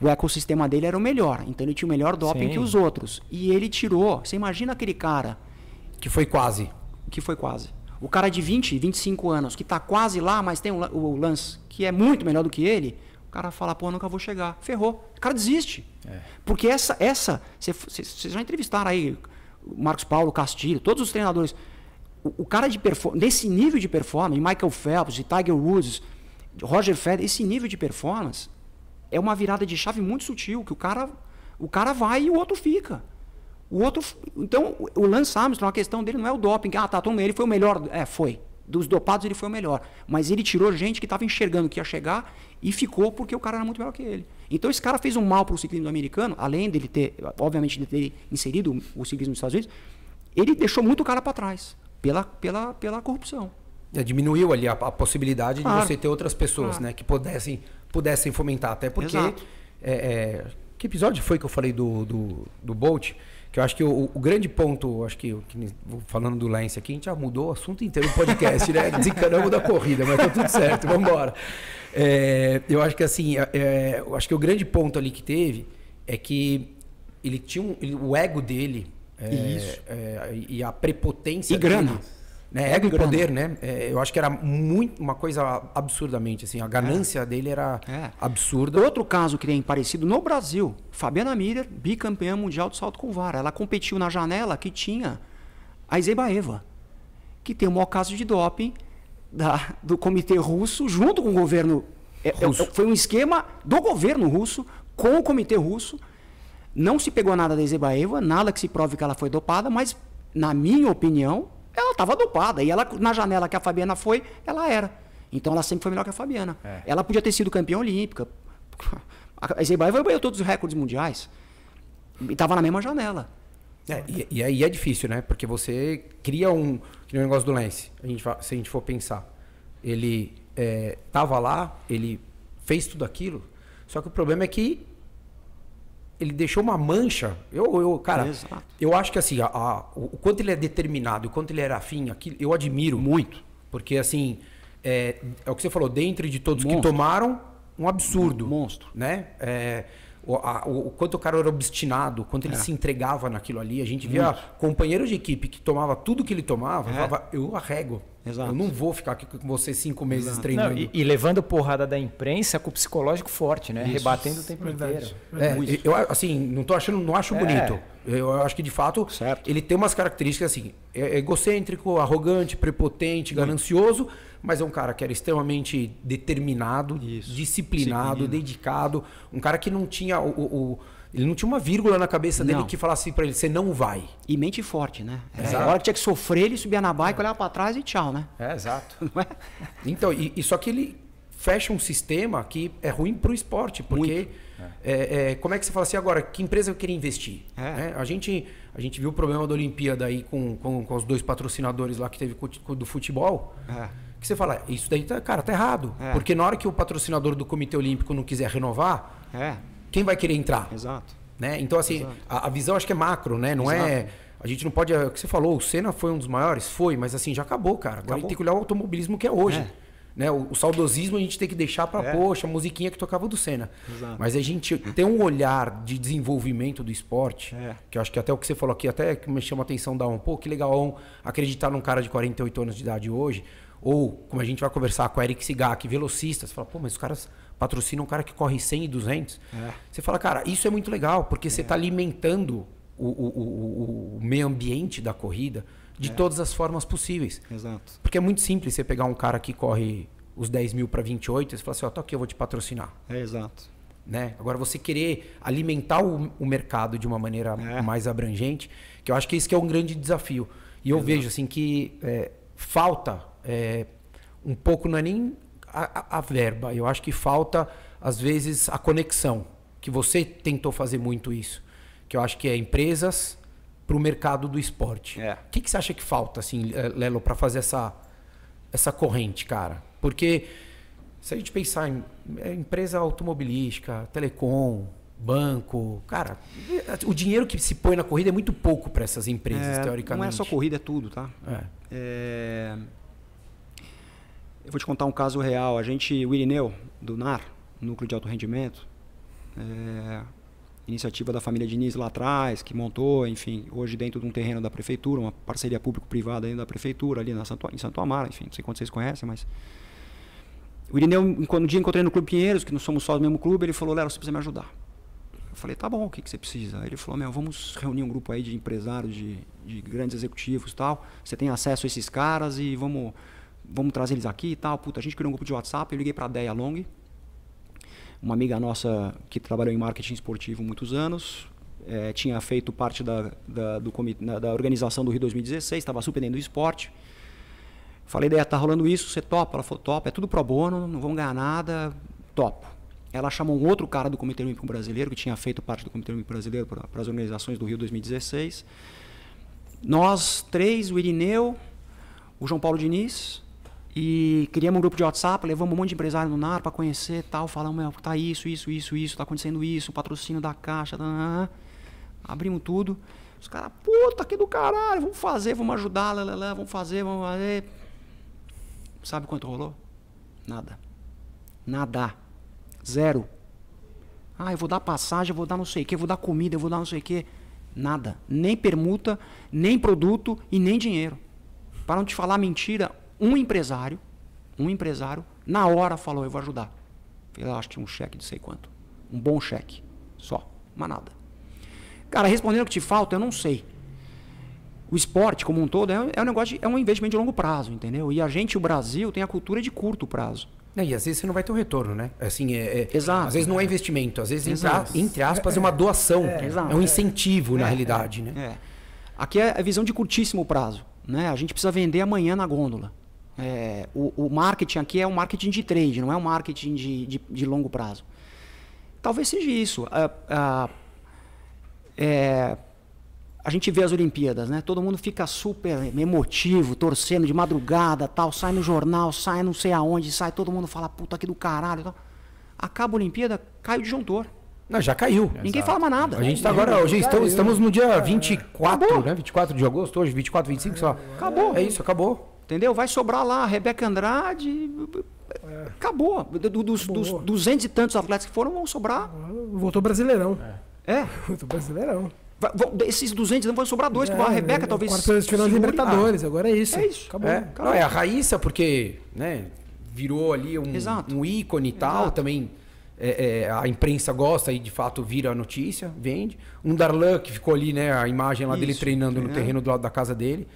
o ecossistema dele era o melhor, então ele tinha o melhor doping Sim. que os outros. E ele tirou, você imagina aquele cara. Que foi quase. Que foi quase. O cara de 20, 25 anos, que está quase lá, mas tem o, lance que é muito melhor do que ele, o cara fala, pô, nunca vou chegar. Ferrou. O cara desiste. É. Porque essa, essa, vocês já entrevistaram aí Marcos Paulo, Castilho, todos os treinadores. O, o cara de desse nível de performance, Michael Phelps, Tiger Woods, Roger Federer, esse nível de performance, é uma virada de chave muito sutil, que o cara, o cara vai e o outro fica. O outro, então, o Lance Armstrong, a questão dele não é o doping. Ah, tá, ele foi o melhor. É, foi. Dos dopados ele foi o melhor. Mas ele tirou gente que estava enxergando que ia chegar e ficou porque o cara era muito melhor que ele. Então esse cara fez um mal para o ciclismo americano, além dele ter, obviamente, de ter inserido o ciclismo nos Estados Unidos, ele deixou muito o cara para trás pela, pela, pela corrupção. É, diminuiu ali a, a possibilidade claro. de você ter outras pessoas claro. né, que pudessem pudessem fomentar. Até porque. É, é, que episódio foi que eu falei do, do, do Bolt? Que eu acho que o, o grande ponto, acho que, que, falando do Lance aqui, a gente já mudou o assunto inteiro do podcast, né? Desencanamos da corrida, mas tá tudo certo, vamos embora. É, eu acho que assim, é, é, eu acho que o grande ponto ali que teve é que ele tinha um, ele, o ego dele. É, é e a prepotência. E grana. Dele, né? Ego é e poder, né? É, eu acho que era muito, uma coisa absurdamente, assim. A ganância é. dele era é. absurda. Outro caso que tem é parecido no Brasil, Fabiana Miller, bicampeã mundial de salto com vara. Ela competiu na janela que tinha a Izebaeva, que tem o maior caso de doping da, do comitê russo, junto com o governo... É, russo. foi um esquema do governo russo com o comitê russo. Não se pegou nada da Izebaeva, nada que se prove que ela foi dopada, mas, na minha opinião, ela estava dopada. E ela, na janela que a Fabiana foi, ela era. Então ela sempre foi melhor que a Fabiana. É. Ela podia ter sido campeã olímpica. A vai bateu todos os recordes mundiais. E estava na mesma janela. É, e, aí é difícil, né? Porque você cria um, negócio do Lance. A gente, se a gente for pensar. Ele estava é, lá, ele fez tudo aquilo. Só que o problema é que ele deixou uma mancha. Eu, eu cara, eu acho que assim, a, a, o quanto ele é determinado, o quanto ele era afim, aquilo, eu admiro muito. Porque assim, é, é o que você falou, dentre de todos Monstro. que tomaram, um absurdo. Monstro. Né? É, o, a, o, quanto o cara era obstinado, o quanto ele é. se entregava naquilo ali. A gente via Muito. companheiro de equipe que tomava tudo que ele tomava, é. falava, eu arrego. Exato. Eu não vou ficar aqui com você cinco meses Exato. treinando. Não, e, e, levando porrada da imprensa com o psicológico forte, né? Isso. Rebatendo o tempo Verdade. inteiro. É, eu, assim, não tô achando, não acho é. bonito. Eu acho que de fato certo. ele tem umas características assim, é, é egocêntrico, arrogante, prepotente, ganancioso mas é um cara que era extremamente determinado, Isso. disciplinado, Disciplina. dedicado, um cara que não tinha o, o ele não tinha uma vírgula na cabeça dele não. que falasse para ele, você não vai. E mente forte, né? É, exato. É, a hora que tinha que sofrer, ele subia na bike, é. olhava para trás e tchau, né? É, exato. É? Então, e, e, só que ele fecha um sistema que é ruim para o esporte, porque é, é, como é que você fala assim agora, que empresa eu queria investir? Né? a, gente, a gente viu o problema da Olimpíada aí com, com, com os dois patrocinadores lá que teve do futebol. É que você fala, isso daí, tá, cara, tá errado. É. Porque na hora que o patrocinador do Comitê Olímpico não quiser renovar, é. quem vai querer entrar? Exato. Né? Então, assim, a, a, visão acho que é macro, né? Não é Exato. é. A gente não pode. É o que você falou, o Senna foi um dos maiores? Foi, mas assim, já acabou, cara. Agora acabou. a gente tem que olhar o automobilismo que é hoje. É. Né? O, o, saudosismo a gente tem que deixar para é. poxa, a musiquinha que tocava do Senna. Exato. Mas a gente tem um olhar de desenvolvimento do esporte, é. que eu acho que até o que você falou aqui, até que me chama a atenção da um Pô, que legal a acreditar num cara de 48 anos de idade hoje. Ou, como a gente vai conversar com o Eric Sigak, velocista, você fala, pô, mas os caras patrocinam um cara que corre 100 e 200. É. Você fala, cara, isso é muito legal, porque é. você está alimentando o, o, o, o, meio ambiente da corrida de é. todas as formas possíveis. Exato. Porque é muito simples você pegar um cara que corre os 10 mil para 28 e você fala assim, ó, oh, aqui, eu vou te patrocinar. É, exato. Né? Agora, você querer alimentar o, o mercado de uma maneira é. mais abrangente, que eu acho que isso que é um grande desafio. E eu Exato. vejo assim que é, falta é, um pouco não é nem a, a, verba, eu acho que falta, às vezes, a conexão, que você tentou fazer muito isso, que eu acho que é empresas para o mercado do esporte. É. O que, que você acha que falta, assim, Lelo, para fazer essa, essa corrente, cara? Porque se a gente pensar em é, empresa automobilística, telecom, banco, cara, o dinheiro que se põe na corrida é muito pouco para essas empresas, é, teoricamente. Não é só corrida, é tudo, tá? É. é... Eu vou te contar um caso real. A gente, o Irineu, do NAR, Núcleo de Alto Rendimento, é, iniciativa da família Diniz lá atrás, que montou, enfim, hoje dentro de um terreno da prefeitura, uma parceria público-privada da prefeitura, ali na Santo, em Santo Amaro, enfim, não sei quantos vocês conhecem, mas. O Irineu, um dia encontrei no Clube Pinheiros, que não somos só do mesmo clube, ele falou: Léo, você precisa me ajudar. Eu falei: tá bom, o que, que você precisa? Ele falou: meu, vamos reunir um grupo aí de empresários, de, de grandes executivos tal, você tem acesso a esses caras e vamos vamos trazer eles aqui e tal. Puta, a gente criou um grupo de WhatsApp, eu liguei para a Deia Long, uma amiga nossa que trabalhou em marketing esportivo muitos anos, é, tinha feito parte da, da, do, da organização do Rio 2016, estava super dentro do esporte. Falei, ideia, tá rolando isso, você topa? Ela falou, top, é tudo pro bono, não vão ganhar nada, topo. Ela chamou um outro cara do Comitê Olímpico Brasileiro, que tinha feito parte do Comitê Olímpico Brasileiro para as organizações do Rio 2016. Nós três, o Irineu, o João Paulo Diniz e criamos um grupo de WhatsApp, levamos um monte de empresário no NAR para conhecer tal. Falamos, meu, tá isso, isso, isso, isso, tá acontecendo isso, patrocínio da caixa. Tá, tá, tá, tá. Abrimos tudo. Os caras, puta que do caralho, vamos fazer, vamos ajudar, lalala, vamos fazer, vamos fazer. Sabe quanto rolou? Nada. Nada. Zero. Ah, eu vou dar passagem, eu vou dar não sei o que, eu vou dar comida, eu vou dar não sei o que. Nada. Nem permuta, nem produto e nem dinheiro. Para não te falar mentira, um empresário, um empresário, na hora falou, eu vou ajudar. Eu acho que tinha um cheque de sei quanto. Um bom cheque. Só. Mas nada. Cara, respondendo o que te falta, eu não sei. O esporte como um todo é, é, um negócio, de, é um investimento de longo prazo, entendeu? E a gente, o Brasil, tem a cultura de curto prazo. e às vezes você não vai ter um retorno, né? Assim, é, é Exato. Às vezes não é investimento, às vezes, Exato. entre, aspas, é uma é. doação. É, é um incentivo, é, na realidade, né? Aqui é a visão de curtíssimo prazo. Né? A gente precisa vender amanhã na gôndola. É, o, o, marketing aqui é um marketing de trade, não é um marketing de, de, de longo prazo. Talvez seja isso. A, é, a gente vê as Olimpíadas, né? Todo mundo fica super emotivo, torcendo de madrugada, tal, sai no jornal, sai não sei aonde, sai, todo mundo fala, puta aqui do caralho. Tal. Acaba a Olimpíada, cai o disjuntor. Não, já caiu. Ninguém Exato. fala mais nada. A gente está agora, hoje estamos, estamos no dia 24, acabou. né? 24 de agosto, hoje, 24, 25, só. Acabou. É isso, acabou. Entendeu? Vai sobrar lá a Rebeca Andrade. É. Acabou. Do, dos, dos, duzentos e tantos atletas que foram, vão sobrar. Voltou brasileirão. É. é. Voltou brasileirão. Vai, vão, esses 200 não vão sobrar dois, é, que a Rebeca é, talvez. Quarta final de Libertadores, ah, agora é isso. É isso. Acabou. É. Não, é a Raíssa, porque né, virou ali um, um ícone e tal, Exato. também. É, é, a imprensa gosta e de fato vira a notícia, vende. Um Darlan que ficou ali, né, a imagem lá Isso, dele treinando no é. terreno do lado da casa dele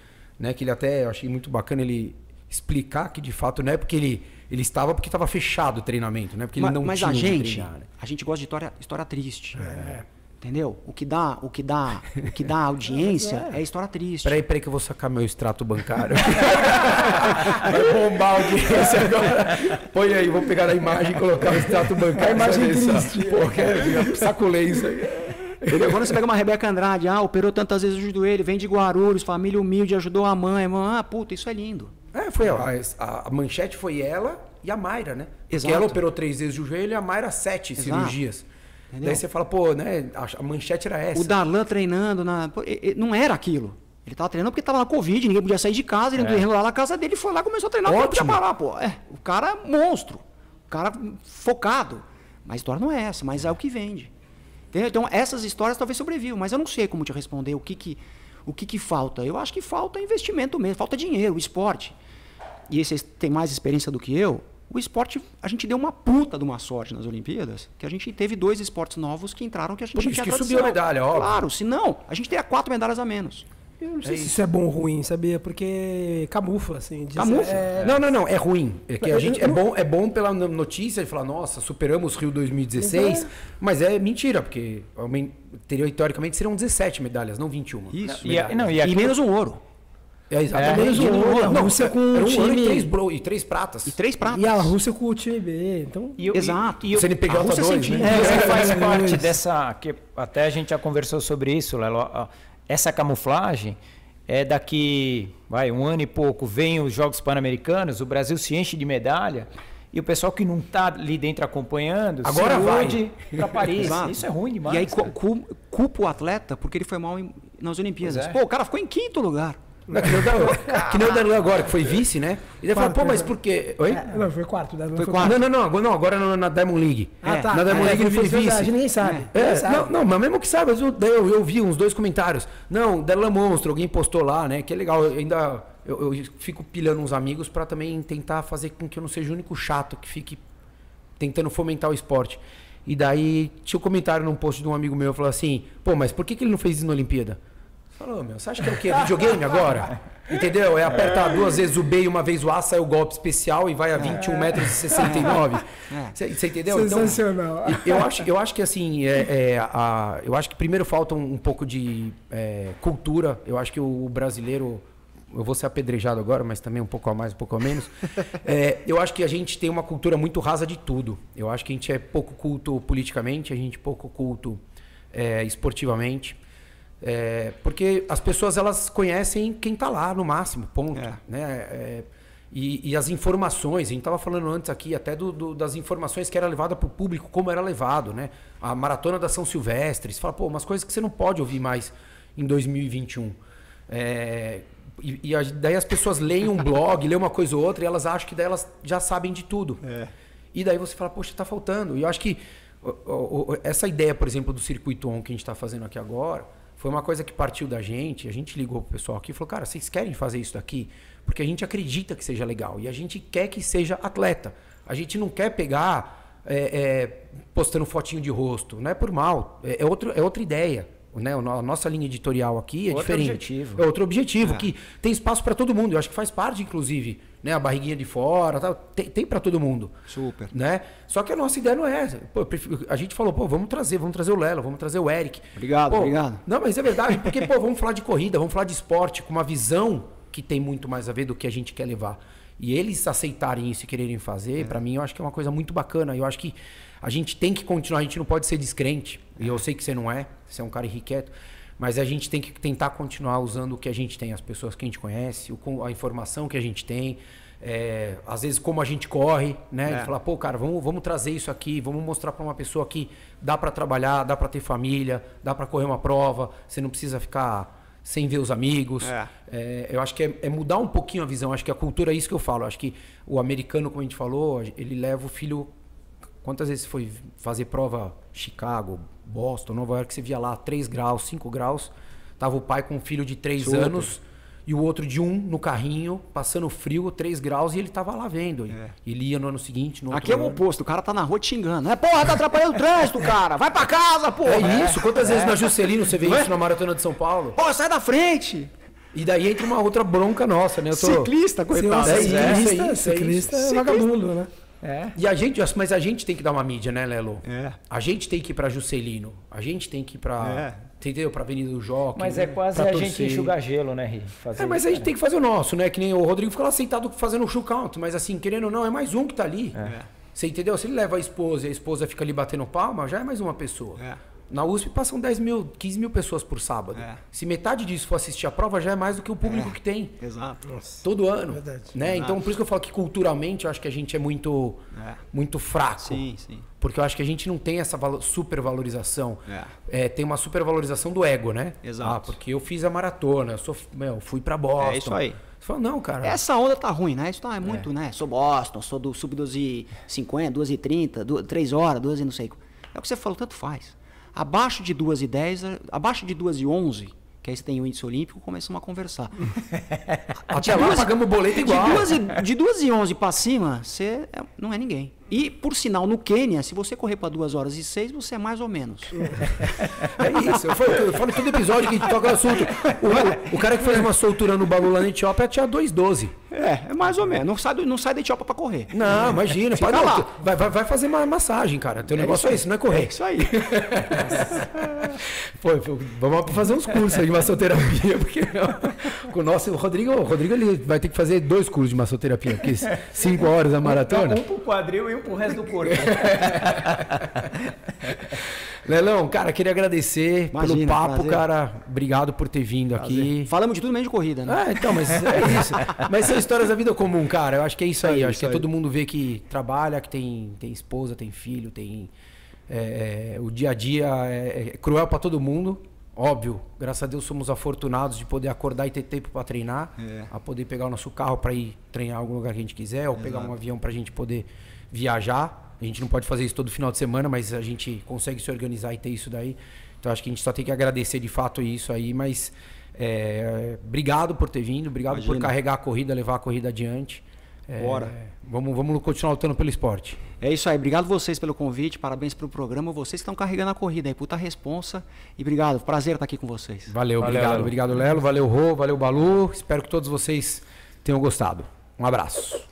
né? Que ele até eu achei muito bacana ele explicar que de fato não é porque ele ele estava porque estava fechado o treinamento, né? Porque ele não mas tinha a gente, treinar, né? a gente gosta de história, história triste. É. Entendeu? O que dá, o que dá, o que dá audiência é, é história triste. Peraí, peraí que eu vou sacar meu extrato bancário. Vai bombar a audiência agora. Põe aí, vou pegar a imagem e colocar o extrato bancário. A imagem triste. Pô, saculei isso aí ele quando você pega uma Rebeca Andrade, ah, operou tantas vezes o joelho, vem de Guarulhos, família humilde, ajudou a mãe, mãe ah, puta, isso é lindo. É, foi a, a, a manchete foi ela e a Mayra, né? Porque Exato. ela operou três vezes o joelho e a Mayra sete Exato. cirurgias. Entendeu? Daí você fala, pô, né? A manchete era essa. O Darlan treinando na. Não era aquilo. Ele estava treinando porque estava na Covid, ninguém podia sair de casa, ele é. entrou lá na casa dele, foi lá começou a treinar, Ótimo. podia parar, pô. É, o cara é monstro. O cara focado. Mas a história não é essa, mas é o que vende. Entendeu? Então essas histórias talvez sobrevivam, mas eu não sei como te responder o que que, o que, que falta. Eu acho que falta investimento mesmo, falta dinheiro, esporte. E vocês têm mais experiência do que eu. O esporte, a gente deu uma puta de uma sorte nas Olimpíadas, que a gente teve dois esportes novos que entraram que a gente Por isso tinha que subiu a medalha, óbvio. Claro, senão a gente teria quatro medalhas a menos. Eu não sei é se isso. isso é bom ou ruim, sabia? Porque camufla, assim. Diz, camufla? É... é. Não, não, não. É ruim. É que a gente é bom, é bom pela notícia de falar, nossa, superamos Rio 2016. Então é. Mas é mentira, porque teria, teoricamente seriam 17 medalhas, não 21. Isso. E, a, não, e, é, e menos um ouro. É, exatamente. É, e ouro, a Rússia com um time... ouro e três, bro, e três pratas. E três pratas. E a Rússia com o time B. Então... Eu, Exato. E, e, pegou a Rússia 2, né? é, é, faz parte dessa... Que até a gente já conversou sobre isso, Lelo essa camuflagem é daqui, vai, um ano e pouco, vem os Jogos Pan-Americanos, o Brasil se enche de medalha e o pessoal que não está ali dentro acompanhando agora vai para Paris. Exato. Isso é ruim demais. E aí cu culpa o atleta porque ele foi mal em, nas Olimpíadas. É. Pô, o cara ficou em quinto lugar. É que, nem o Danilo ah. agora, que foi vice, né? E ele fala, pô, mas né? por quê? É, Oi? Não, foi quarto. Né? foi quarto. Não, não, não, agora, não, agora na, é na Diamond League. Ah, tá. Na Diamond é, League ele foi vice. Verdade, ninguém sabe. É, ninguém sabe. Não, não, mas mesmo que sabe, eu, eu, eu vi uns dois comentários. Não, Dela Monstro, alguém postou lá, né? Que é legal, eu ainda eu, eu fico pilhando uns amigos para também tentar fazer com que eu não seja o único chato que fique tentando fomentar o esporte. E daí tinha um comentário num post de um amigo meu, falou assim, pô, mas por que, que ele não fez isso na Olimpíada? Falou, meu, você acha que é o quê? Videogame agora? Entendeu? É apertar é. duas vezes o B e uma vez o A, sai o golpe especial e vai a 21 é. metros e 69. Você é. entendeu? Então, Sensacional. Então, eu, acho, eu acho que assim, é, é, a, eu acho que primeiro falta um, um pouco de é, cultura. Eu acho que o, o, brasileiro. Eu vou ser apedrejado agora, mas também um pouco a mais, um pouco a menos. É, eu acho que a gente tem uma cultura muito rasa de tudo. Eu acho que a gente é pouco culto politicamente, a gente é pouco culto esportivamente. É, porque as pessoas elas conhecem quem está lá no máximo, ponto. É. Né? É, e, e, as informações, a gente estava falando antes aqui até do, do, das informações que era levada para o público, como era levado, né? A maratona da São Silvestre, você fala, pô, umas coisas que você não pode ouvir mais em 2021. É, e, e daí as pessoas leem um blog, leem uma coisa ou outra, e elas acham que daí elas já sabem de tudo. É. E daí você fala, poxa, está faltando. E eu acho que essa ideia, por exemplo, do circuito on que a gente está fazendo aqui agora foi uma coisa que partiu da gente, a gente ligou pro pessoal aqui e falou, cara, vocês querem fazer isso daqui? Porque a gente acredita que seja legal e a gente quer que seja atleta. A gente não quer pegar é, é, postando fotinho de rosto, não é por mal, é, é, outro, é outra ideia. Né? A nossa linha editorial aqui é outro diferente. Objetivo. É outro objetivo, é. que tem espaço para todo mundo. Eu acho que faz parte, inclusive, né? A barriguinha de fora, tem, tem para todo mundo. Super. Né? Só que a nossa ideia não é essa. Pô, a gente falou, pô, vamos trazer, vamos trazer o Lelo, vamos trazer o Eric. Obrigado, pô, obrigado. Não, mas é verdade, porque, pô, vamos falar de corrida, vamos falar de esporte, com uma visão que tem muito mais a ver do que a gente quer levar. E eles aceitarem isso e quererem fazer, é. para mim, eu acho que é uma coisa muito bacana. Eu acho que a gente tem que continuar, a gente não pode ser descrente. E eu sei que você não é, você é um cara irrequieto. Mas a gente tem que tentar continuar usando o que a gente tem, as pessoas que a gente conhece, a informação que a gente tem, é, às vezes como a gente corre, né? É. Falar, pô, cara, vamos, vamos trazer isso aqui, vamos mostrar para uma pessoa que dá para trabalhar, dá para ter família, dá para correr uma prova, você não precisa ficar sem ver os amigos. É. É, eu acho que é, é, mudar um pouquinho a visão. Acho que a cultura é isso que eu falo. Acho que o americano, como a gente falou, ele leva o filho Quantas vezes foi fazer prova Chicago, Boston, Nova York, você via lá 3 graus, 5 graus, tava o pai com um filho de 3 anos e o outro de um no carrinho, passando frio, 3 graus, e ele tava lá vendo. É. Ele ia no ano seguinte, no Aqui é o oposto, o cara tá na rua te xingando. É, porra, tá atrapalhando o trânsito, cara. Vai pra casa, porra. É isso, quantas é. vezes na Juscelino você vê isso é? na Maratona de São Paulo? Pô, sai da frente. E daí entra uma outra bronca nossa, né? Tô... Ciclista, coitado. Ciclista, é, é. ciclista, é, ciclista é vagabundo, né? É. E a gente, mas a gente tem que dar uma mídia, né, Lelo? É. A gente tem que ir para Juscelino, a gente tem que ir para, é. entendeu? Para Avenida do Jockey. Mas né? é quase a torcer. gente enxugar gelo, né, Ri? Fazer é, mas isso, a gente né? tem que fazer o nosso, né? Que nem o Rodrigo ficou lá sentado fazendo o um shootout, mas assim, querendo ou não, é mais um que tá ali. É. Você entendeu? Se ele leva a esposa e a esposa fica ali batendo palma, já é mais uma pessoa. É. Na USP passam 10 mil, 15 mil pessoas por sábado. É. Se metade disso for assistir a prova, já é mais do que o público é. que tem. Exato. Nossa. Todo ano. Verdade. Né? Então, por isso que eu falo que culturalmente eu acho que a gente é muito, é. muito fraco. Sim, sim. Porque eu acho que a gente não tem essa supervalorização. É. é. tem uma supervalorização do ego, né? Exato. Ah, porque eu fiz a maratona, eu sou, meu, fui pra Boston. É isso aí. Você fala, não, cara. Essa onda tá ruim, né? Isso tá, é, é. muito, né? Sou Boston, sou do sub 12 50, h 30, 2, 3 horas, 12 não sei. É o que você falou, tanto faz. Abaixo de 2 e 10, abaixo de 2 e 11, que aí você tem o índice olímpico, começamos a conversar. Até duas, lá pagamos boleto igual. De 2 e, 11 para cima, você é, não é ninguém. E, por sinal, no Quênia, se você correr para 2 horas e 6, você é mais ou menos. É isso. Eu falo, eu falo todo episódio que a gente toca o assunto. O, o, cara que fez uma soltura no balu lá na Etiópia tinha 2,12. É, é mais ou menos. Não sai, do, não sai da Etiópia pra correr. Não, imagina. Fica vai, lá. Vai, vai, fazer uma massagem, cara. Teu é negócio é isso, não é correr. É isso aí. Pô, vamos fazer uns cursos aí de massoterapia, porque com o nosso. Rodrigo, o Rodrigo ele vai ter que fazer dois cursos de massoterapia, porque cinco horas a então, maratona. Um pro quadril e um pro resto do corpo. Lelão, cara, queria agradecer Imagina, pelo papo, prazer. cara. Obrigado por ter vindo prazer. aqui. Falamos de tudo menos de corrida, né? É, então, mas é isso. mas são histórias da vida comum, cara. Eu acho que é isso é aí. acho que todo mundo vê que trabalha, que tem, tem esposa, tem filho, tem. É, é o dia a dia é, é cruel para todo mundo. Óbvio, graças a Deus somos afortunados de poder acordar e ter tempo para treinar, é. a poder pegar o nosso carro para ir treinar em algum lugar que a gente quiser, ou Exato. pegar um avião para a gente poder viajar. A gente não pode fazer isso todo final de semana, mas a gente consegue se organizar e ter isso daí. Então acho que a gente só tem que agradecer de fato isso aí, mas é, obrigado por ter vindo, obrigado Imagina. por carregar a corrida, levar a corrida adiante. É, Bora. Vamos, vamos continuar lutando pelo esporte. É isso aí. Obrigado vocês pelo convite, parabéns pelo programa. Vocês que estão carregando a corrida aí, puta responsa. E obrigado, prazer estar aqui com vocês. Valeu, valeu obrigado. Lelo. Obrigado, Lelo. Valeu, Rô. Valeu, Balu. Espero que todos vocês tenham gostado. Um abraço.